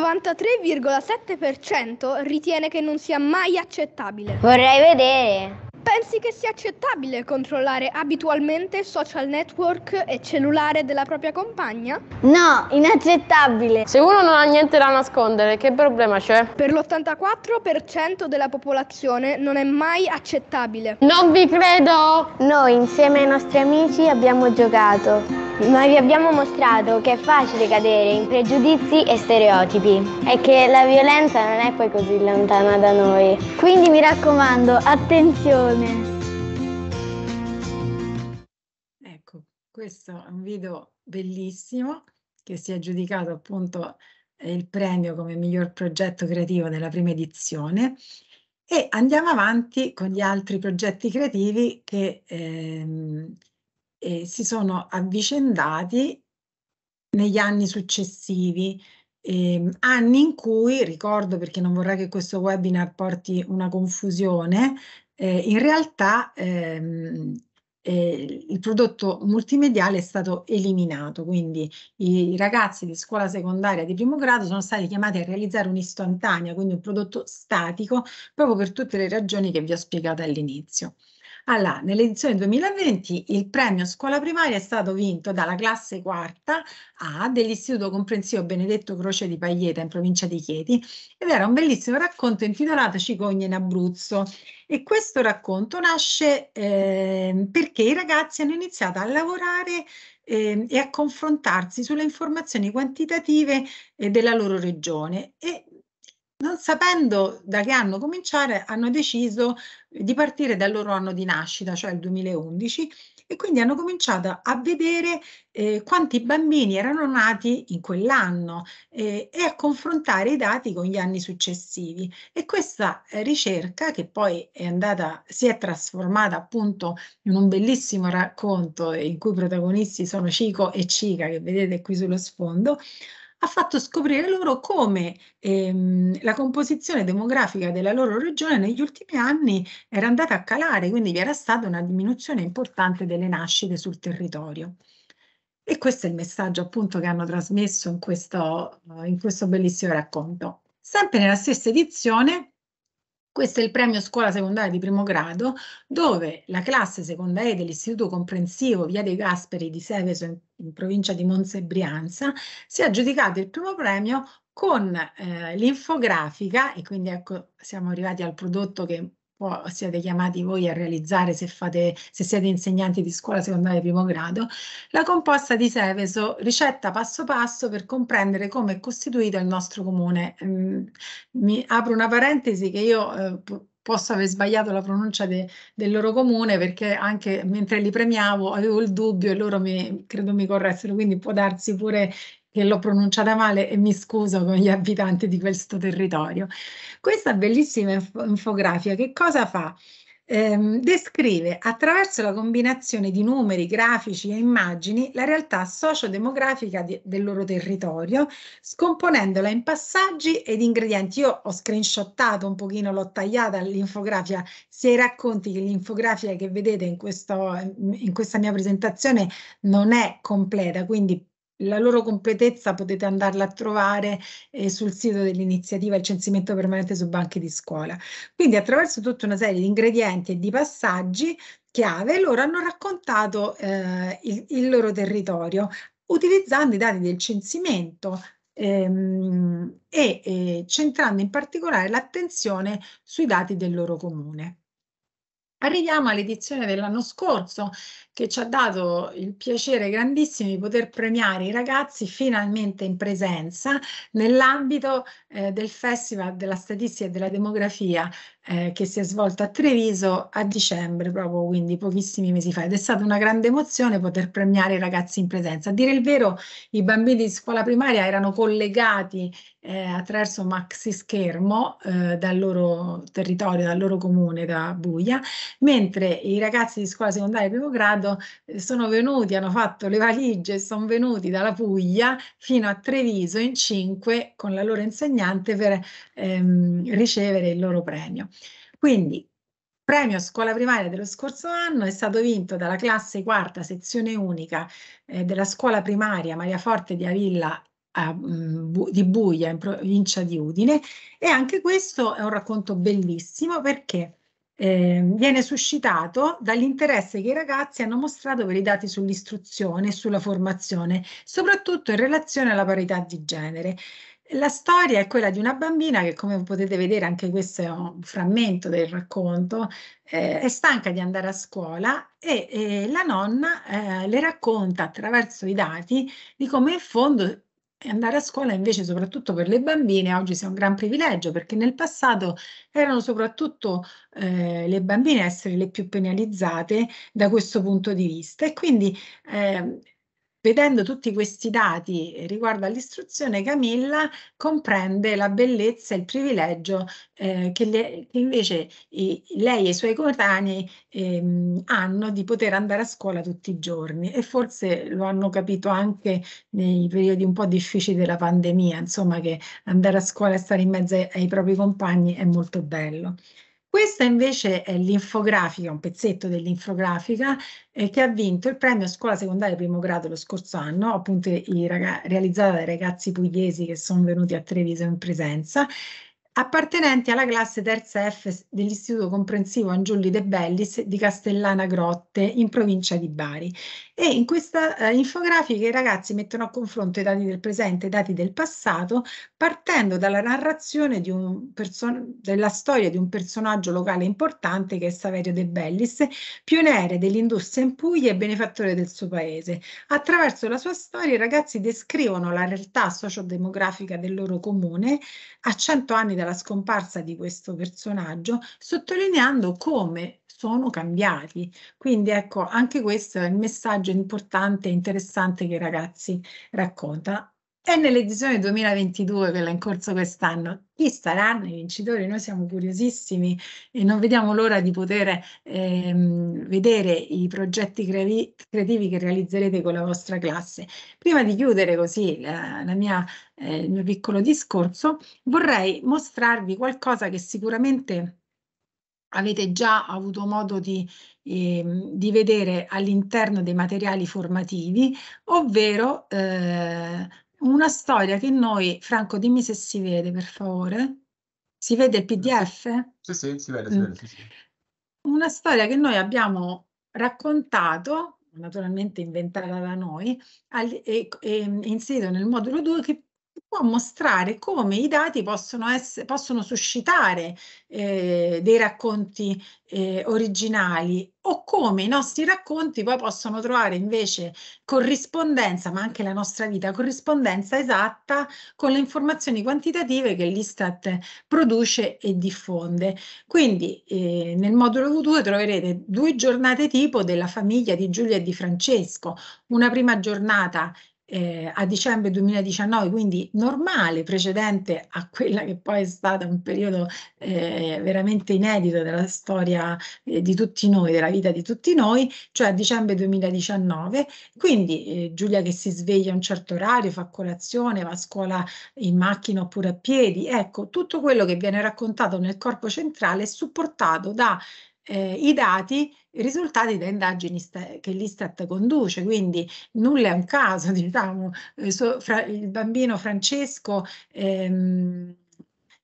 93,7% ritiene che non sia mai accettabile. Vorrei vedere pensi che sia accettabile controllare abitualmente social network e cellulare della propria compagna? No, inaccettabile. Se uno non ha niente da nascondere, che problema c'è? Per l'84% della popolazione non è mai accettabile. Non vi credo! Noi insieme ai nostri amici abbiamo giocato, ma vi abbiamo mostrato che è facile cadere in pregiudizi e stereotipi e che la violenza non è poi così lontana da noi. Quindi mi raccomando, attenzione! Attenzione. Ecco, questo è un video bellissimo che si è aggiudicato appunto eh, il premio come miglior progetto creativo della prima edizione e andiamo avanti con gli altri progetti creativi che ehm, eh, si sono avvicendati negli anni successivi, ehm, anni in cui, ricordo perché non vorrei che questo webinar porti una confusione, eh, in realtà ehm, eh, il prodotto multimediale è stato eliminato, quindi i, ragazzi di scuola secondaria di primo grado sono stati chiamati a realizzare un'istantanea, quindi un prodotto statico, proprio per tutte le ragioni che vi ho spiegato all'inizio. Allora, nell'edizione 2020 il premio scuola primaria è stato vinto dalla classe quarta A dell'Istituto Comprensivo Benedetto Croce di Paglieta in provincia di Chieti ed era un bellissimo racconto intitolato Cicogne in Abruzzo e questo racconto nasce eh, perché i ragazzi hanno iniziato a lavorare eh, e a confrontarsi sulle informazioni quantitative eh, della loro regione e non sapendo da che anno cominciare, hanno deciso di partire dal loro anno di nascita, cioè il 2011, e quindi hanno cominciato a vedere eh, quanti bambini erano nati in quell'anno eh, e a confrontare i dati con gli anni successivi. E questa ricerca, che poi è andata, si è trasformata appunto in un bellissimo racconto in cui i protagonisti sono Cico e Cica, che vedete qui sullo sfondo, ha fatto scoprire loro come ehm, la composizione demografica della loro regione negli ultimi anni era andata a calare, quindi vi era stata una diminuzione importante delle nascite sul territorio. E questo è il messaggio appunto che hanno trasmesso in questo, in questo bellissimo racconto. Sempre nella stessa edizione questo è il premio scuola secondaria di primo grado, dove la classe secondaria dell'Istituto Comprensivo Via dei Gasperi di Seveso, in, in provincia di Monza e Brianza, si è aggiudicato il primo premio con eh, l'infografica, e quindi ecco siamo arrivati al prodotto che poi siete chiamati voi a realizzare se, fate, se siete insegnanti di scuola secondaria di primo grado, la composta di Seveso, ricetta passo passo per comprendere come è costituito il nostro comune. Mm, mi apro una parentesi che io eh, posso aver sbagliato la pronuncia de, del loro comune perché anche mentre li premiavo avevo il dubbio e loro mi, credo mi corressero, quindi può darsi pure che l'ho pronunciata male e mi scuso con gli abitanti di questo territorio. Questa bellissima infografia che cosa fa? Ehm, descrive attraverso la combinazione di numeri, grafici e immagini la realtà sociodemografica di, del loro territorio, scomponendola in passaggi ed ingredienti. Io ho screenshottato un pochino, l'ho tagliata l'infografia, sia i racconti che l'infografia che vedete in, questo, in questa mia presentazione non è completa, quindi la loro completezza potete andarla a trovare eh, sul sito dell'iniziativa Il censimento permanente su banchi di scuola. Quindi attraverso tutta una serie di ingredienti e di passaggi chiave loro hanno raccontato eh, il, il, loro territorio utilizzando i dati del censimento ehm, e eh, centrando in particolare l'attenzione sui dati del loro comune. Arriviamo all'edizione dell'anno scorso che ci ha dato il piacere grandissimo di poter premiare i ragazzi finalmente in presenza nell'ambito eh, del Festival della Statistica e della Demografia eh, che si è svolta a Treviso a dicembre, proprio quindi pochissimi mesi fa, ed è stata una grande emozione poter premiare i ragazzi in presenza. A dire il vero, i bambini di scuola primaria erano collegati eh, attraverso maxi schermo eh, dal loro territorio, dal loro comune, da Buia, mentre i ragazzi di scuola secondaria di primo grado eh, sono venuti, hanno fatto le valigie, e sono venuti dalla Puglia fino a Treviso in cinque con la loro insegnante per ehm, ricevere il loro premio. Quindi premio scuola primaria dello scorso anno è stato vinto dalla classe quarta sezione unica eh, della scuola primaria Maria Forte di Avilla a, mh, mm, di Buia in provincia di Udine e anche questo è un racconto bellissimo perché eh, viene suscitato dall'interesse che i ragazzi hanno mostrato per i dati sull'istruzione e sulla formazione, soprattutto in relazione alla parità di genere. La storia è quella di una bambina che, come potete vedere, anche questo è un frammento del racconto, eh, è stanca di andare a scuola e, e la nonna eh, le racconta attraverso i dati di come in fondo andare a scuola invece soprattutto per le bambine oggi sia un gran privilegio perché nel passato erano soprattutto eh, le bambine a essere le più penalizzate da questo punto di vista e quindi eh, Vedendo tutti questi dati riguardo all'istruzione, Camilla comprende la bellezza e il privilegio eh, che, le, che, invece i, lei e i suoi coetanei ehm, hanno di poter andare a scuola tutti i giorni e forse lo hanno capito anche nei periodi un po' difficili della pandemia, insomma che andare a scuola e stare in mezzo ai, ai propri compagni è molto bello. Questa invece è l'infografica, un pezzetto dell'infografica eh, che ha vinto il premio scuola secondaria primo grado lo scorso anno, appunto realizzata dai ragazzi pugliesi che sono venuti a Treviso in presenza appartenenti alla classe terza F dell'Istituto Comprensivo Angiulli De Bellis di Castellana Grotte in provincia di Bari e in questa eh, infografica i ragazzi mettono a confronto i dati del presente e i dati del passato partendo dalla narrazione della storia di un personaggio locale importante che è Saverio De Bellis, pioniere dell'industria in Puglia e benefattore del suo paese. Attraverso la sua storia i ragazzi descrivono la realtà sociodemografica del loro comune a 100 anni dalla alla scomparsa di questo personaggio, sottolineando come sono cambiati. Quindi ecco, anche questo è il messaggio importante e interessante che i ragazzi racconta. E nell'edizione 2022, quella in corso quest'anno, chi saranno i vincitori? Noi siamo curiosissimi e non vediamo l'ora di poter ehm, vedere i progetti creativi, creativi che realizzerete con la vostra classe. Prima di chiudere così la, la mia, eh, il mio piccolo discorso, vorrei mostrarvi qualcosa che sicuramente avete già avuto modo di, eh, di vedere all'interno dei materiali formativi, ovvero eh, una storia che noi, Franco, dimmi se si vede per favore. Si vede il PDF? Sì, sì, si vede, si mm. vede. Sì, sì. Una storia che noi abbiamo raccontato, naturalmente inventata da noi, al, e, e inserito nel modulo 2 che può mostrare come i dati possono, essere, possono suscitare eh, dei racconti eh, originali o come i nostri racconti poi possono trovare invece corrispondenza, ma anche la nostra vita, corrispondenza esatta con le informazioni quantitative che l'Istat produce e diffonde. Quindi eh, nel modulo 2 troverete due giornate tipo della famiglia di Giulia e di Francesco, una prima giornata eh, a dicembre 2019, quindi normale, precedente a quella che poi è stata un periodo eh, veramente inedito della storia eh, di tutti noi, della vita di tutti noi, cioè a dicembre 2019. Quindi eh, Giulia che si sveglia a un certo orario, fa colazione, va a scuola in macchina oppure a piedi, ecco, tutto quello che viene raccontato nel corpo centrale è supportato da eh, i dati risultati da indagini che l'Istat conduce, quindi nulla è un caso, diciamo, eh, il bambino Francesco ehm,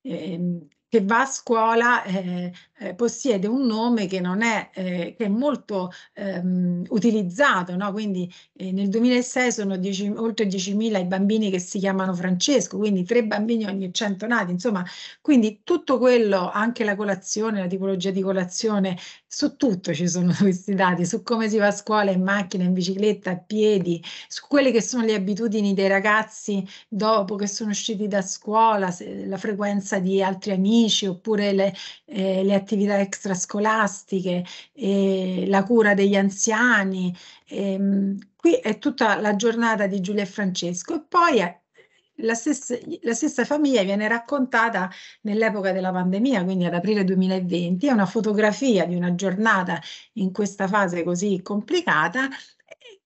ehm, che va a scuola eh, eh, possiede un nome che non è, eh, che è molto ehm, utilizzato, no? quindi eh, nel 2006 sono 10, oltre 10.000 i bambini che si chiamano Francesco, quindi tre bambini ogni 100 nati, insomma, quindi tutto quello, anche la colazione, la tipologia di colazione, su tutto ci sono questi dati, su come si va a scuola in macchina, in bicicletta, a piedi, su quelle che sono le abitudini dei ragazzi dopo che sono usciti da scuola, se, la frequenza di altri amici oppure le, eh, le attività attività extrascolastiche, eh, la cura degli anziani. Ehm, qui è tutta la giornata di Giulia e Francesco e poi eh, la stessa, la stessa, famiglia viene raccontata nell'epoca della pandemia, quindi ad aprile 2020, è una fotografia di una giornata in questa fase così complicata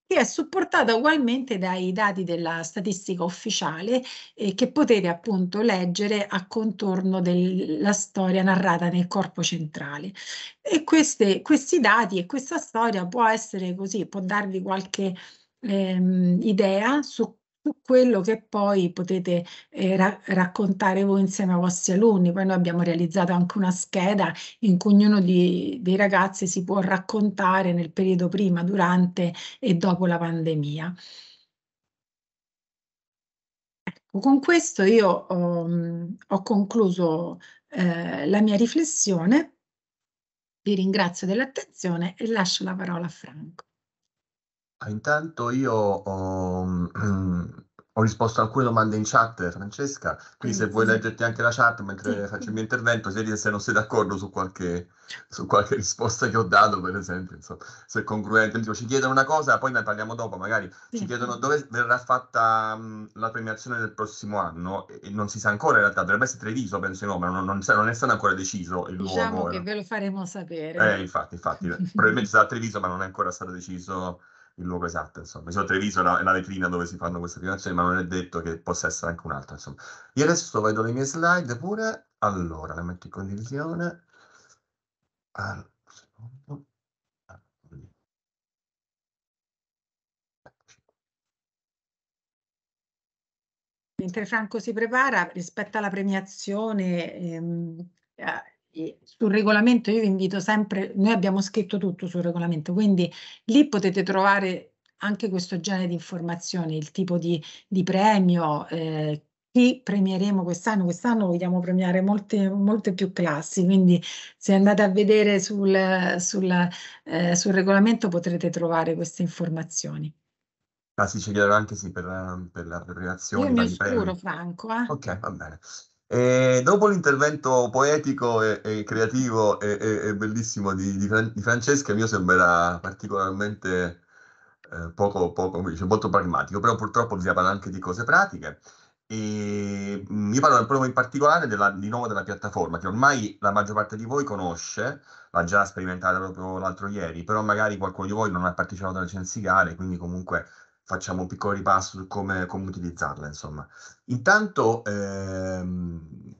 che è supportata ugualmente dai dati della statistica ufficiale eh, che potete appunto leggere a contorno della storia narrata nel corpo centrale. E queste, questi dati e questa storia può essere così, può darvi qualche ehm, idea su su quello che poi potete eh, ra raccontare voi insieme ai vostri alunni. Poi noi abbiamo realizzato anche una scheda in cui ognuno di, dei ragazzi si può raccontare nel periodo prima, durante e dopo la pandemia. Ecco, con questo io um, ho concluso eh, la mia riflessione, vi ringrazio dell'attenzione e lascio la parola a Franco. Ah, intanto io ho, mm, ho risposto a alcune domande in chat, Francesca, quindi se vuoi leggerti anche la chat mentre sì. faccio il mio intervento, se, se non sei d'accordo su qualche, su qualche, risposta che ho dato, per esempio, insomma, se è congruente. ci chiedono una cosa, poi ne parliamo dopo, magari sì. ci chiedono dove verrà fatta mm, la premiazione del prossimo anno e non si sa ancora in realtà, dovrebbe essere Treviso, penso no, ma non, non, non, è stato ancora deciso il diciamo luogo. Diciamo che era. Eh. ve lo faremo sapere. Eh, infatti, infatti, probabilmente sarà Treviso, ma non è ancora stato deciso il luogo esatto, insomma. Di Treviso è la, è la, vetrina dove si fanno queste filmazioni, ma non è detto che possa essere anche un'altra, insomma. Io adesso vedo le mie slide pure. Allora, le metto in condivisione. Allora, ah, Mentre Franco si prepara, rispetto alla premiazione, ehm, eh, sul regolamento io vi invito sempre, noi abbiamo scritto tutto sul regolamento, quindi lì potete trovare anche questo genere di informazioni, il tipo di, di premio, eh, chi premieremo quest'anno, quest'anno vogliamo premiare molte, molte, più classi, quindi se andate a vedere sul, sul, eh, sul regolamento potrete trovare queste informazioni. Ah sì, ci chiederà anche sì per, per la preparazione. Io mi oscuro, Franco. Eh? Ok, va bene. E dopo l'intervento poetico e, e creativo e, e, e bellissimo di, di, Fran- di, Francesca, il mio sembra particolarmente eh, poco, poco cioè molto pragmatico, però purtroppo bisogna parla anche di cose pratiche. E io parlo proprio in particolare della, di nuovo della piattaforma che ormai la maggior parte di voi conosce, l'ha già sperimentata proprio l'altro ieri, però magari qualcuno di voi non ha partecipato alla censicale, quindi comunque facciamo un piccolo ripasso su come, come utilizzarla, insomma. Intanto, ehm,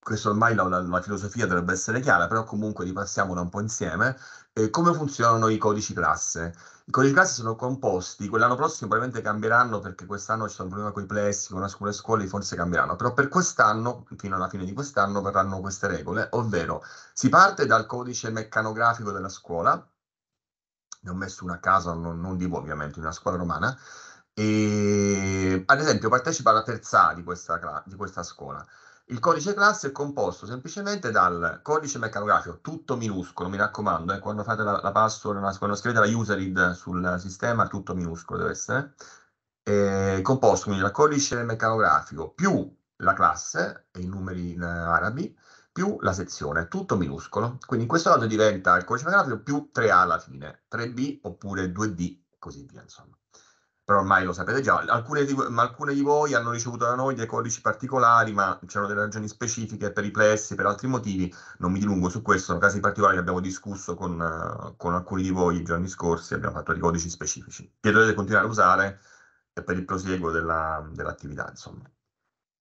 questo ormai la, la, la, filosofia dovrebbe essere chiara, però comunque ripassiamola un po' insieme, eh, come funzionano i codici classe. I codici classe sono composti, quell'anno prossimo probabilmente cambieranno perché quest'anno c'è un problema con i plessi, con alcune scuole forse cambieranno, però per quest'anno, fino alla fine di quest'anno, verranno queste regole, ovvero si parte dal codice meccanografico della scuola, ne ho messo una a casa, non, non di voi ovviamente, una scuola romana, e ad esempio partecipa alla terza di questa, di questa scuola. Il codice classe è composto semplicemente dal codice meccanografico, tutto minuscolo, mi raccomando, eh, quando fate la, la password, la, quando scrivete la user id sul sistema, tutto minuscolo deve essere, eh, è composto quindi dal codice meccanografico più la classe e i numeri in eh, arabi, più la sezione, tutto minuscolo. Quindi in questo caso diventa il codice anagrafico più 3A alla fine, 3B oppure 2D così via, insomma. Però ormai lo sapete già, alcune di, alcune di voi hanno ricevuto da noi dei codici particolari, ma c'erano delle ragioni specifiche per i plessi, per altri motivi, non mi dilungo su questo, sono casi particolari che abbiamo discusso con, uh, con alcuni di voi i giorni scorsi, abbiamo fatto dei codici specifici, che dovete continuare a usare per il proseguo dell'attività, dell insomma.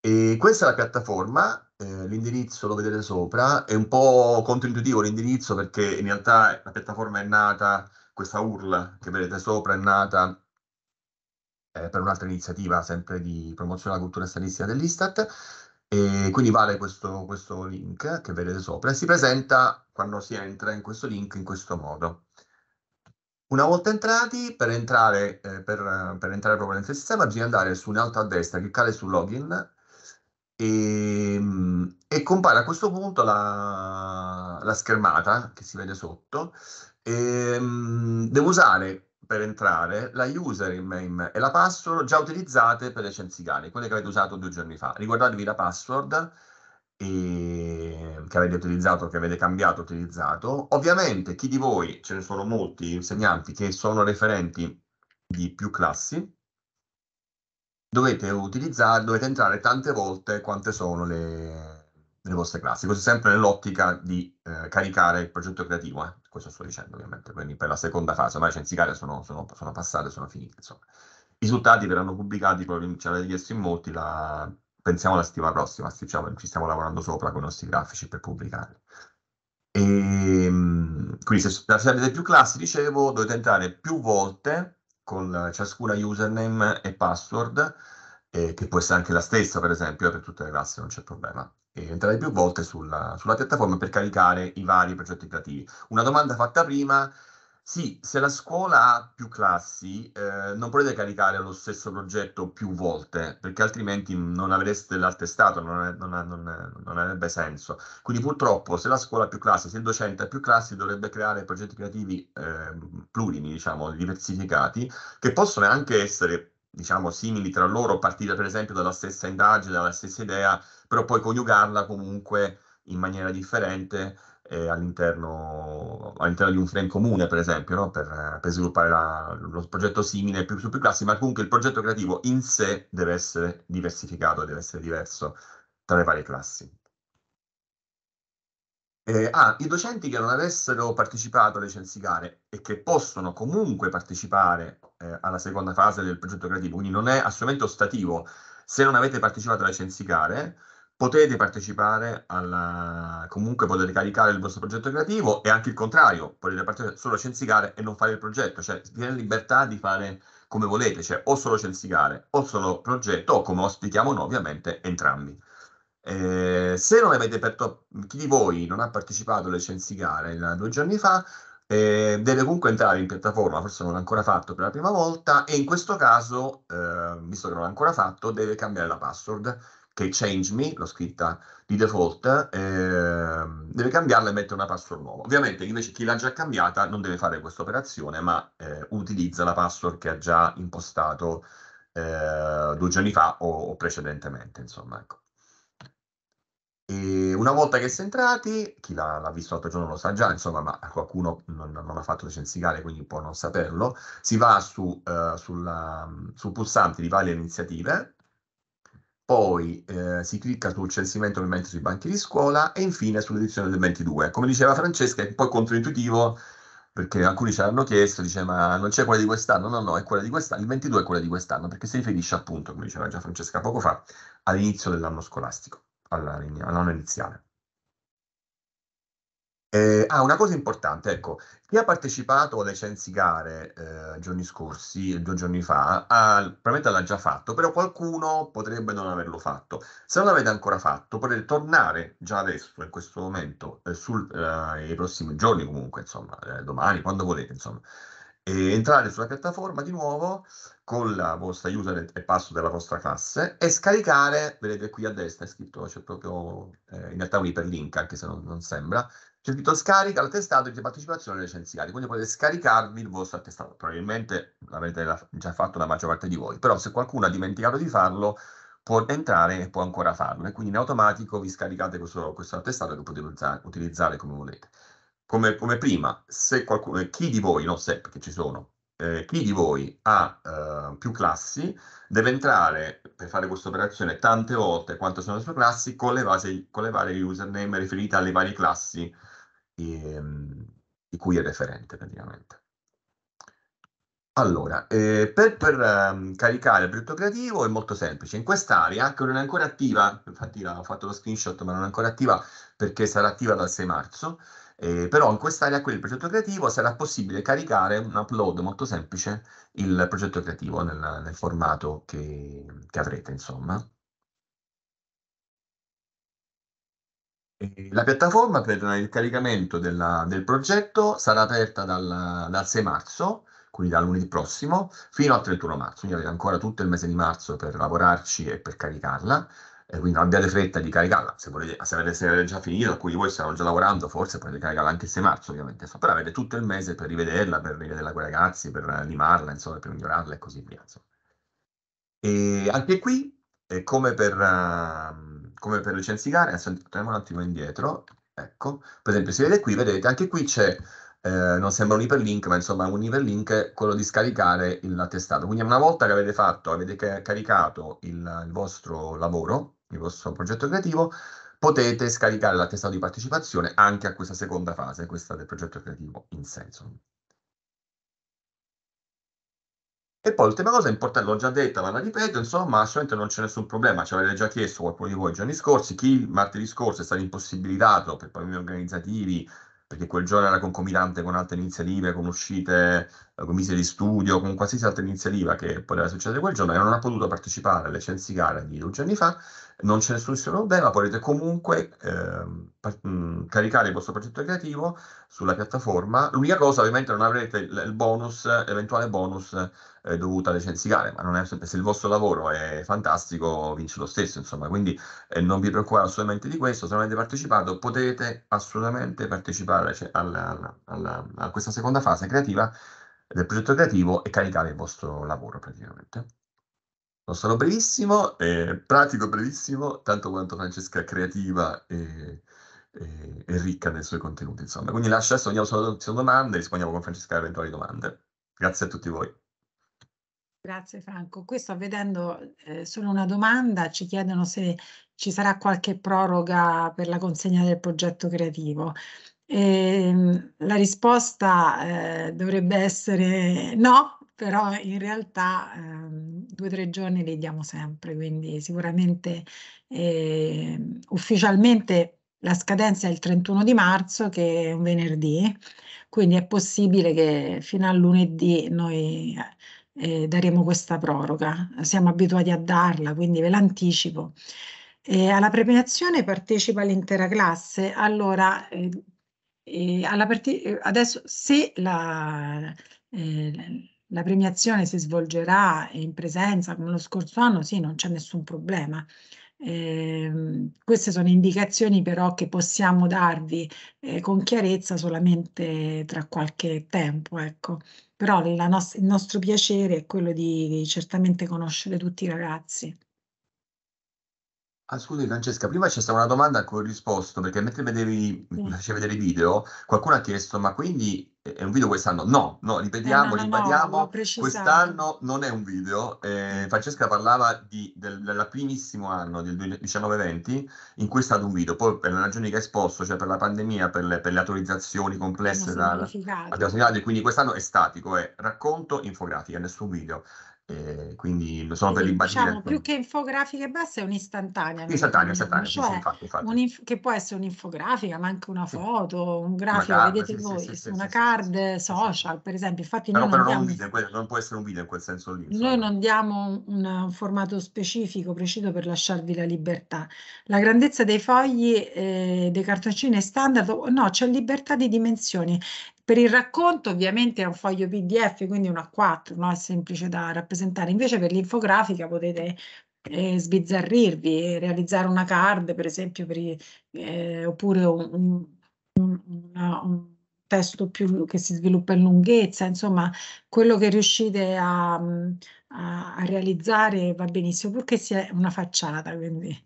E questa è la piattaforma, eh, l'indirizzo lo vedete sopra, è un po' controintuitivo l'indirizzo perché in realtà la piattaforma è nata, questa URL che vedete sopra è nata eh, per un'altra iniziativa sempre di promozione della cultura statistica dell'Istat e quindi vale questo, questo, link che vedete sopra e si presenta quando si entra in questo link in questo modo. Una volta entrati, per entrare, eh, per, per entrare proprio nel sistema bisogna andare su un alto a destra, cliccare su login e, ehm, e, compare a questo punto la, la, schermata che si vede sotto. E, ehm, devo usare per entrare la username e la password già utilizzate per le cenzigani, quelle che avete usato due giorni fa. Riguardatevi la password e, ehm, che avete utilizzato, che avete cambiato, utilizzato. Ovviamente chi di voi, ce ne sono molti insegnanti che sono referenti di più classi, dovete utilizzare, dovete entrare tante volte quante sono le, le vostre classi. Questo sempre nell'ottica di eh, caricare il progetto creativo, eh. questo sto dicendo ovviamente, quindi per la seconda fase, ormai le censicate sono, sono, sono, passate, sono finite. Insomma. I risultati verranno pubblicati, poi ce l'avete chiesto in molti, la, pensiamo alla settimana prossima, ci stiamo lavorando sopra con i nostri grafici per pubblicarli. E, ehm, quindi se avete più classi, dicevo, dovete entrare più volte con ciascuna username e password, eh, che può essere anche la stessa per esempio, per tutte le classi non c'è problema. E entrare più volte sulla, sulla piattaforma per caricare i vari progetti creativi. Una domanda fatta prima sì, se la scuola ha più classi, eh, non potete caricare lo stesso progetto più volte, perché altrimenti non avreste l'attestato, non, non, non, non avrebbe senso. Quindi purtroppo se la scuola ha più classi, se il docente ha più classi, dovrebbe creare progetti creativi eh, plurimi, diciamo, diversificati, che possono anche essere diciamo, simili tra loro, partire per esempio dalla stessa indagine, dalla stessa idea, però poi coniugarla comunque in maniera differente eh, all'interno, all'interno, di un frame comune, per esempio, no? per, per, sviluppare la, lo progetto simile più, su più classi, ma comunque il progetto creativo in sé deve essere diversificato, deve essere diverso tra le varie classi. Eh, ah, i docenti che non avessero partecipato alle censicare e che possono comunque partecipare eh, alla seconda fase del progetto creativo, quindi non è assolutamente ostativo, se non avete partecipato alle censicare, potete partecipare alla... comunque potete caricare il vostro progetto creativo e anche il contrario, potete partecipare solo a censicare e non fare il progetto, cioè vi è libertà di fare come volete, cioè o solo censicare o solo progetto o come ospitiamo noi ovviamente entrambi. Eh, se non avete aperto, chi di voi non ha partecipato alle censicare eh, due giorni fa, eh, deve comunque entrare in piattaforma, forse non l'ha ancora fatto per la prima volta, e in questo caso, eh, visto che non l'ha ancora fatto, deve cambiare la password che change me, l'ho scritta di default, eh, deve cambiarla e mettere una password nuova. Ovviamente invece chi l'ha già cambiata non deve fare questa operazione, ma eh, utilizza la password che ha già impostato eh, due giorni fa o, o precedentemente, insomma, ecco. E una volta che si è entrati, chi l'ha, visto l'altro giorno lo sa già, insomma, ma qualcuno non, non ha fatto recensicare, quindi può non saperlo, si va su, uh, sulla, sul pulsante di varie iniziative, poi eh, si clicca sul censimento del mento sui banchi di scuola e infine sull'edizione del 22. Come diceva Francesca, è un po' controintuitivo perché alcuni ce l'hanno chiesto, dice ma non c'è quella di quest'anno? No, no, è quella di quest'anno, il 22 è quella di quest'anno, perché si riferisce appunto, come diceva già Francesca poco fa, all'inizio dell'anno scolastico, all'anno iniziale. Eh, ah, una cosa importante, ecco, chi ha partecipato alle censicare eh, giorni scorsi, due giorni fa, ha, probabilmente l'ha già fatto, però qualcuno potrebbe non averlo fatto. Se non l'avete ancora fatto, potete tornare già adesso, in questo momento, eh, nei eh, prossimi giorni comunque, insomma, eh, domani, quando volete, insomma, e entrare sulla piattaforma di nuovo con la vostra user e passo della vostra classe e scaricare, vedete qui a destra è scritto, c'è proprio eh, in realtà un hyperlink, anche se non, non sembra, c'è scritto scarica l'attestato di partecipazione ai licenziati, quindi potete scaricarvi il vostro attestato. Probabilmente l'avete già fatto la maggior parte di voi, però se qualcuno ha dimenticato di farlo può entrare e può ancora farlo e quindi in automatico vi scaricate questo, questo attestato che potete usare, utilizzare come volete. Come, come prima, se qualcuno, chi di voi, non se perché ci sono, eh, chi di voi ha eh, più classi deve entrare per fare questa operazione tante volte quanto sono le sue classi con le, base, con le varie username riferite alle varie classi Ehm, di cui è referente praticamente. Allora, eh, per, per um, caricare il progetto creativo è molto semplice. In quest'area, che non è ancora attiva, infatti ho fatto lo screenshot ma non è ancora attiva perché sarà attiva dal 6 marzo, eh, però in quest'area qui del progetto creativo sarà possibile caricare un upload molto semplice il progetto creativo nel, nel formato che, che avrete, insomma. Eh, la piattaforma per il caricamento della, del progetto sarà aperta dal, dal 6 marzo, quindi da lunedì prossimo, fino al 31 marzo, quindi avete ancora tutto il mese di marzo per lavorarci e per caricarla, e eh, quindi non abbiate fretta di caricarla, se, volete, se avete già finito, alcuni di voi stanno già lavorando, forse potete caricarla anche il 6 marzo ovviamente, però avete tutto il mese per rivederla, per rivederla con i ragazzi, per animarla, insomma, per migliorarla e così via. Insomma. E anche qui, come per... Uh, come per licenziare, adesso torniamo un attimo indietro, ecco, per esempio si vede qui, vedete anche qui c'è, eh, non sembra un iperlink, ma insomma un iperlink, quello di scaricare l'attestato. Quindi una volta che avete fatto, avete caricato il, il vostro lavoro, il vostro progetto creativo, potete scaricare l'attestato di partecipazione anche a questa seconda fase, questa del progetto creativo in senso. E poi l'ultima cosa importante, l'ho già detta, ma la ripeto, insomma, assolutamente non c'è nessun problema, ce l'avete già chiesto qualcuno di voi i giorni scorsi, chi martedì scorso è stato impossibilitato per problemi organizzativi, perché quel giorno era concomitante con altre iniziative, con uscite, eh, commesse di studio, con qualsiasi altra iniziativa che poteva succedere quel giorno e non ha potuto partecipare alle censi gare di due giorni fa, non c'è nessun problema, potete comunque eh, caricare il vostro progetto creativo sulla piattaforma. L'unica cosa ovviamente non avrete il, bonus, l'eventuale bonus eh, dovuta licenziare, ma non è sempre, se il vostro lavoro è fantastico vince lo stesso, insomma, quindi eh, non vi preoccupate assolutamente di questo, se non avete partecipato potete assolutamente partecipare cioè, alla, alla, a questa seconda fase creativa del progetto creativo e caricare il vostro lavoro praticamente. Lo sarò brevissimo, eh, pratico brevissimo, tanto quanto Francesca è creativa e, e, e, ricca dei suoi contenuti, insomma. Quindi lascio adesso, andiamo solo se e rispondiamo con Francesca alle eventuali domande. Grazie a tutti voi. Grazie Franco. Qui sto vedendo eh, solo una domanda, ci chiedono se ci sarà qualche proroga per la consegna del progetto creativo. E, ehm, la risposta eh, dovrebbe essere no, però in realtà eh, due o tre giorni li diamo sempre, quindi sicuramente eh, ufficialmente la scadenza è il 31 di marzo, che è un venerdì, quindi è possibile che fino a lunedì noi eh, eh, daremo questa proroga. Siamo abituati a darla, quindi ve l'anticipo. Eh, alla premiazione partecipa l'intera classe. Allora, eh, eh adesso se la, eh, la premiazione si svolgerà in presenza come lo scorso anno, sì, non c'è nessun problema. Eh, queste sono indicazioni però che possiamo darvi eh, con chiarezza solamente tra qualche tempo, ecco. Però nos il nostro piacere è quello di certamente conoscere tutti i ragazzi. Ah, scusi Francesca, prima c'è stata una domanda a cui ho risposto, perché mentre vedevi, mi facevi vedere i video, qualcuno ha chiesto, ma quindi eh, è un video quest'anno? No, no, ripetiamo, eh, no, ribadiamo, no, quest'anno non è un video. Eh, Francesca parlava di, del, del primissimo anno, del 19-20, in cui è stato un video. Poi per le ragioni che ha esposto, cioè per la pandemia, per le, per le autorizzazioni complesse, abbiamo segnalato, quindi quest'anno è statico, è racconto, infografica, nessun video. Eh, quindi sono quindi, per ribadire. Diciamo, eh, più che infografiche basse è un'istantanea. Istantanea, istantanea, cioè, sì, infatti, infatti. che può essere un'infografica, ma anche una foto, un grafico, card, vedete sì, voi, sì, una card social, per esempio. Infatti Però, però non, diamo, video, non, può essere un video in quel senso lì. Noi non diamo un, un, formato specifico, preciso per lasciarvi la libertà. La grandezza dei fogli, eh, dei cartoncini è standard, no, c'è libertà di dimensioni per il racconto ovviamente è un foglio PDF, quindi una 4, no? è semplice da rappresentare, invece per l'infografica potete eh, sbizzarrirvi, realizzare una card per esempio, per eh, oppure un, un, una, un testo più, che si sviluppa in lunghezza, insomma quello che riuscite a, a, a realizzare va benissimo, purché sia una facciata. Quindi.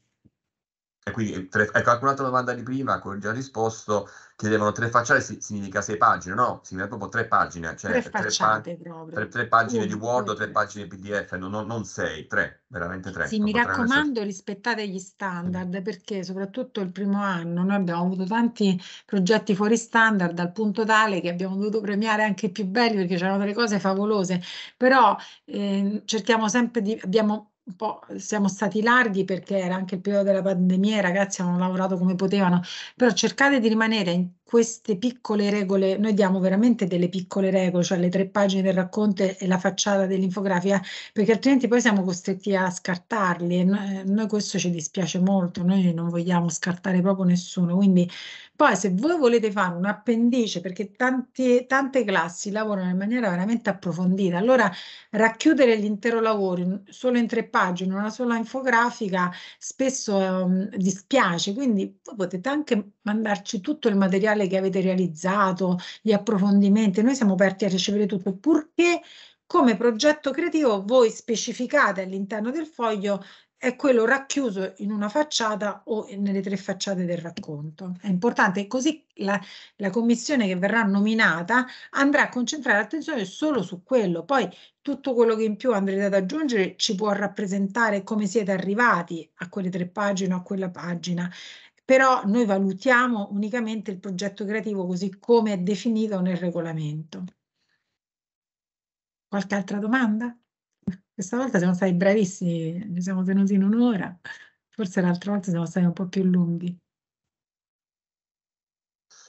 E quindi eh, tre, ecco, un'altra domanda di prima, con già risposto, chiedevano tre facciate si, significa sei pagine, no? Significa proprio tre pagine, cioè tre, facciate, tre, pa- tre, tre pagine Uno, di Word, due. tre pagine PDF, non, non, non, sei, tre, veramente tre. Sì, mi raccomando essere... rispettate gli standard mm. perché soprattutto il primo anno noi abbiamo avuto tanti progetti fuori standard al punto tale che abbiamo dovuto premiare anche i più belli perché c'erano delle cose favolose, però eh, cerchiamo sempre di, abbiamo un po' siamo stati larghi perché era anche il periodo della pandemia, i ragazzi hanno lavorato come potevano, però cercate di rimanere queste piccole regole, noi diamo veramente delle piccole regole, cioè le tre pagine del racconto e la facciata dell'infografica, perché altrimenti poi siamo costretti a scartarli e noi, eh, noi questo ci dispiace molto, noi non vogliamo scartare proprio nessuno, quindi poi se voi volete fare un appendice, perché tanti, tante classi lavorano in maniera veramente approfondita, allora racchiudere l'intero lavoro solo in tre pagine, una sola infografica, spesso um, dispiace, quindi voi potete anche mandarci tutto il materiale digitale che avete realizzato, gli approfondimenti, noi siamo aperti a ricevere tutto, purché come progetto creativo voi specificate all'interno del foglio è quello racchiuso in una facciata o nelle tre facciate del racconto. È importante, così la, la commissione che verrà nominata andrà a concentrare l'attenzione solo su quello, poi tutto quello che in più andrete ad aggiungere ci può rappresentare come siete arrivati a quelle tre pagine o a quella pagina però noi valutiamo unicamente il progetto creativo così come è definito nel regolamento. Qualche altra domanda? Questa volta siamo stati bravissimi, ci siamo tenuti in un'ora, forse l'altra volta siamo stati un po' più lunghi.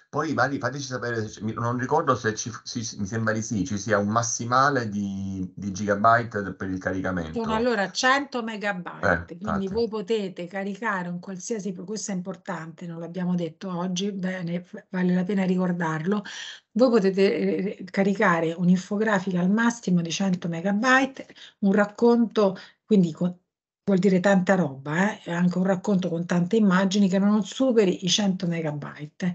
Poi Mari, fateci sapere, non ricordo se ci, si, mi sembra di sì, ci sia un massimale di, di gigabyte per il caricamento. Sono allora 100 megabyte, eh, quindi voi potete caricare un qualsiasi, questo è importante, non l'abbiamo detto oggi, bene, vale la pena ricordarlo, voi potete eh, eh, caricare un'infografica al massimo di 100 megabyte, un racconto, quindi con, vuol dire tanta roba, eh? anche un racconto con tante immagini che non superi i 100 megabyte.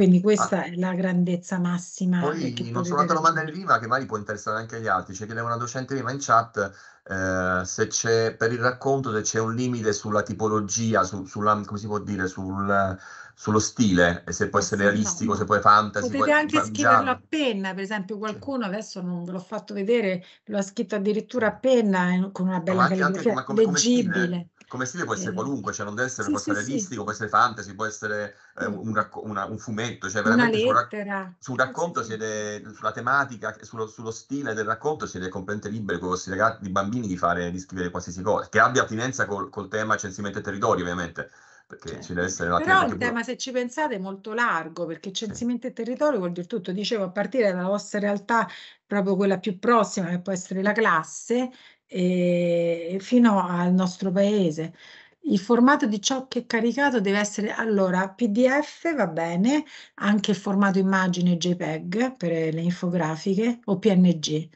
Quindi ah. questa ah. è la grandezza massima. Poi non solo una domanda in dell'IVA che magari può interessare anche agli altri, c'è cioè, chiedeva una docente IVA in chat eh, se c'è per il racconto se c'è un limite sulla tipologia, su, sulla, come si può dire, sul, sullo stile, e se può eh essere realistico, se può essere fantasy. Potete puoi, anche scriverlo a penna, per esempio qualcuno, adesso non ve l'ho fatto vedere, lo ha scritto addirittura a penna eh, con una bella calligrafia leggibile. Come come stile può essere qualunque, cioè non deve essere, sì, può sì, realistico, sì. può essere fantasy, può essere eh, un, racco- una, un, fumetto, cioè veramente sul, rac- sul, racconto siete, sulla tematica, sullo, sullo, stile del racconto siete completamente liberi con vostri ragazzi, di bambini di, fare, di scrivere qualsiasi cosa, che abbia attinenza col, col tema censimento cioè e territorio ovviamente. Perché cioè, ci deve essere una Però il tema, se ci pensate, è molto largo perché censimento e territorio vuol dire tutto. Dicevo, a partire dalla vostra realtà, proprio quella più prossima, che può essere la classe, eh, fino al nostro paese. Il formato di ciò che è caricato deve essere allora PDF va bene, anche il formato immagine JPEG per le infografiche o PNG.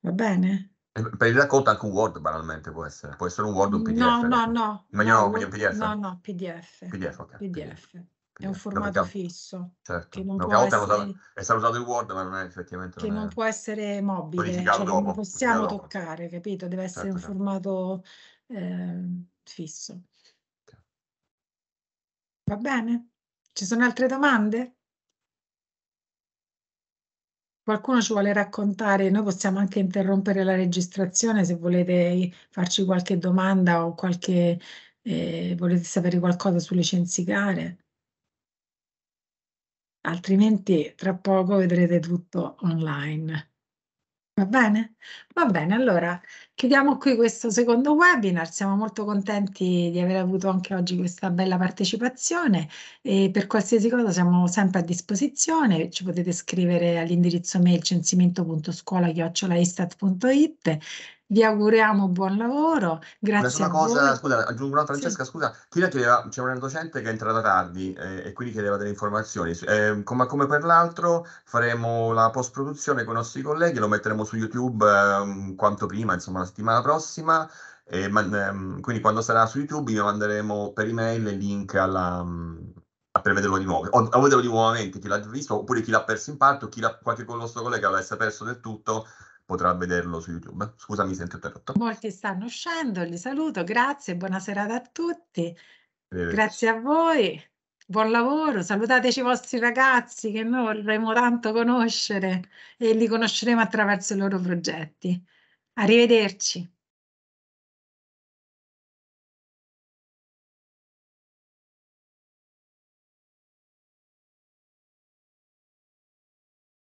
Va bene? Eh, per il racconto anche un Word banalmente può essere, può essere un Word o un PDF. No, no, no. Ma no, no, PDF. No, no, PDF. PDF, ok. PDF. PDF. È un formato abbiamo, fisso. Certo. Non non essere, è stato usato il Word, ma non è effettivamente... Che non, non può essere mobile, cioè dopo, non possiamo toccare, dopo. capito? Deve essere certo, un certo. formato eh, fisso. Va bene? Ci sono altre domande? Qualcuno ci vuole raccontare, noi possiamo anche interrompere la registrazione se volete farci qualche domanda o qualche, eh, volete sapere qualcosa su licenziare altrimenti tra poco vedrete tutto online. Va bene? Va bene, allora chiudiamo qui questo secondo webinar, siamo molto contenti di aver avuto anche oggi questa bella partecipazione e per qualsiasi cosa siamo sempre a disposizione, ci potete scrivere all'indirizzo mail censimento.scuola.istat.it vi auguriamo buon lavoro. Grazie. Una cosa, voi. scusa, aggiungo un'altra, Francesca, sì. scusa, qui chiedeva, una docente che è entrata tardi eh, e quindi chiedeva delle informazioni. Eh, come, come, per l'altro faremo la post-produzione con i nostri colleghi, lo metteremo su YouTube eh, quanto prima, insomma la settimana prossima. Man, ehm, quindi quando sarà su YouTube vi manderemo per email il link alla, mm, per vederlo di nuovo, o, a vederlo di nuovamente chi l'ha visto, oppure chi l'ha perso in parte, o chi l'ha, qualche nostro collega l'avesse perso del tutto, potrà vederlo su YouTube. Scusami se ho interrotto. Molti stanno uscendo, li saluto, grazie, buona serata a tutti. Grazie a voi, buon lavoro, salutateci i vostri ragazzi che noi vorremmo tanto conoscere e li conosceremo attraverso i loro progetti. Arrivederci.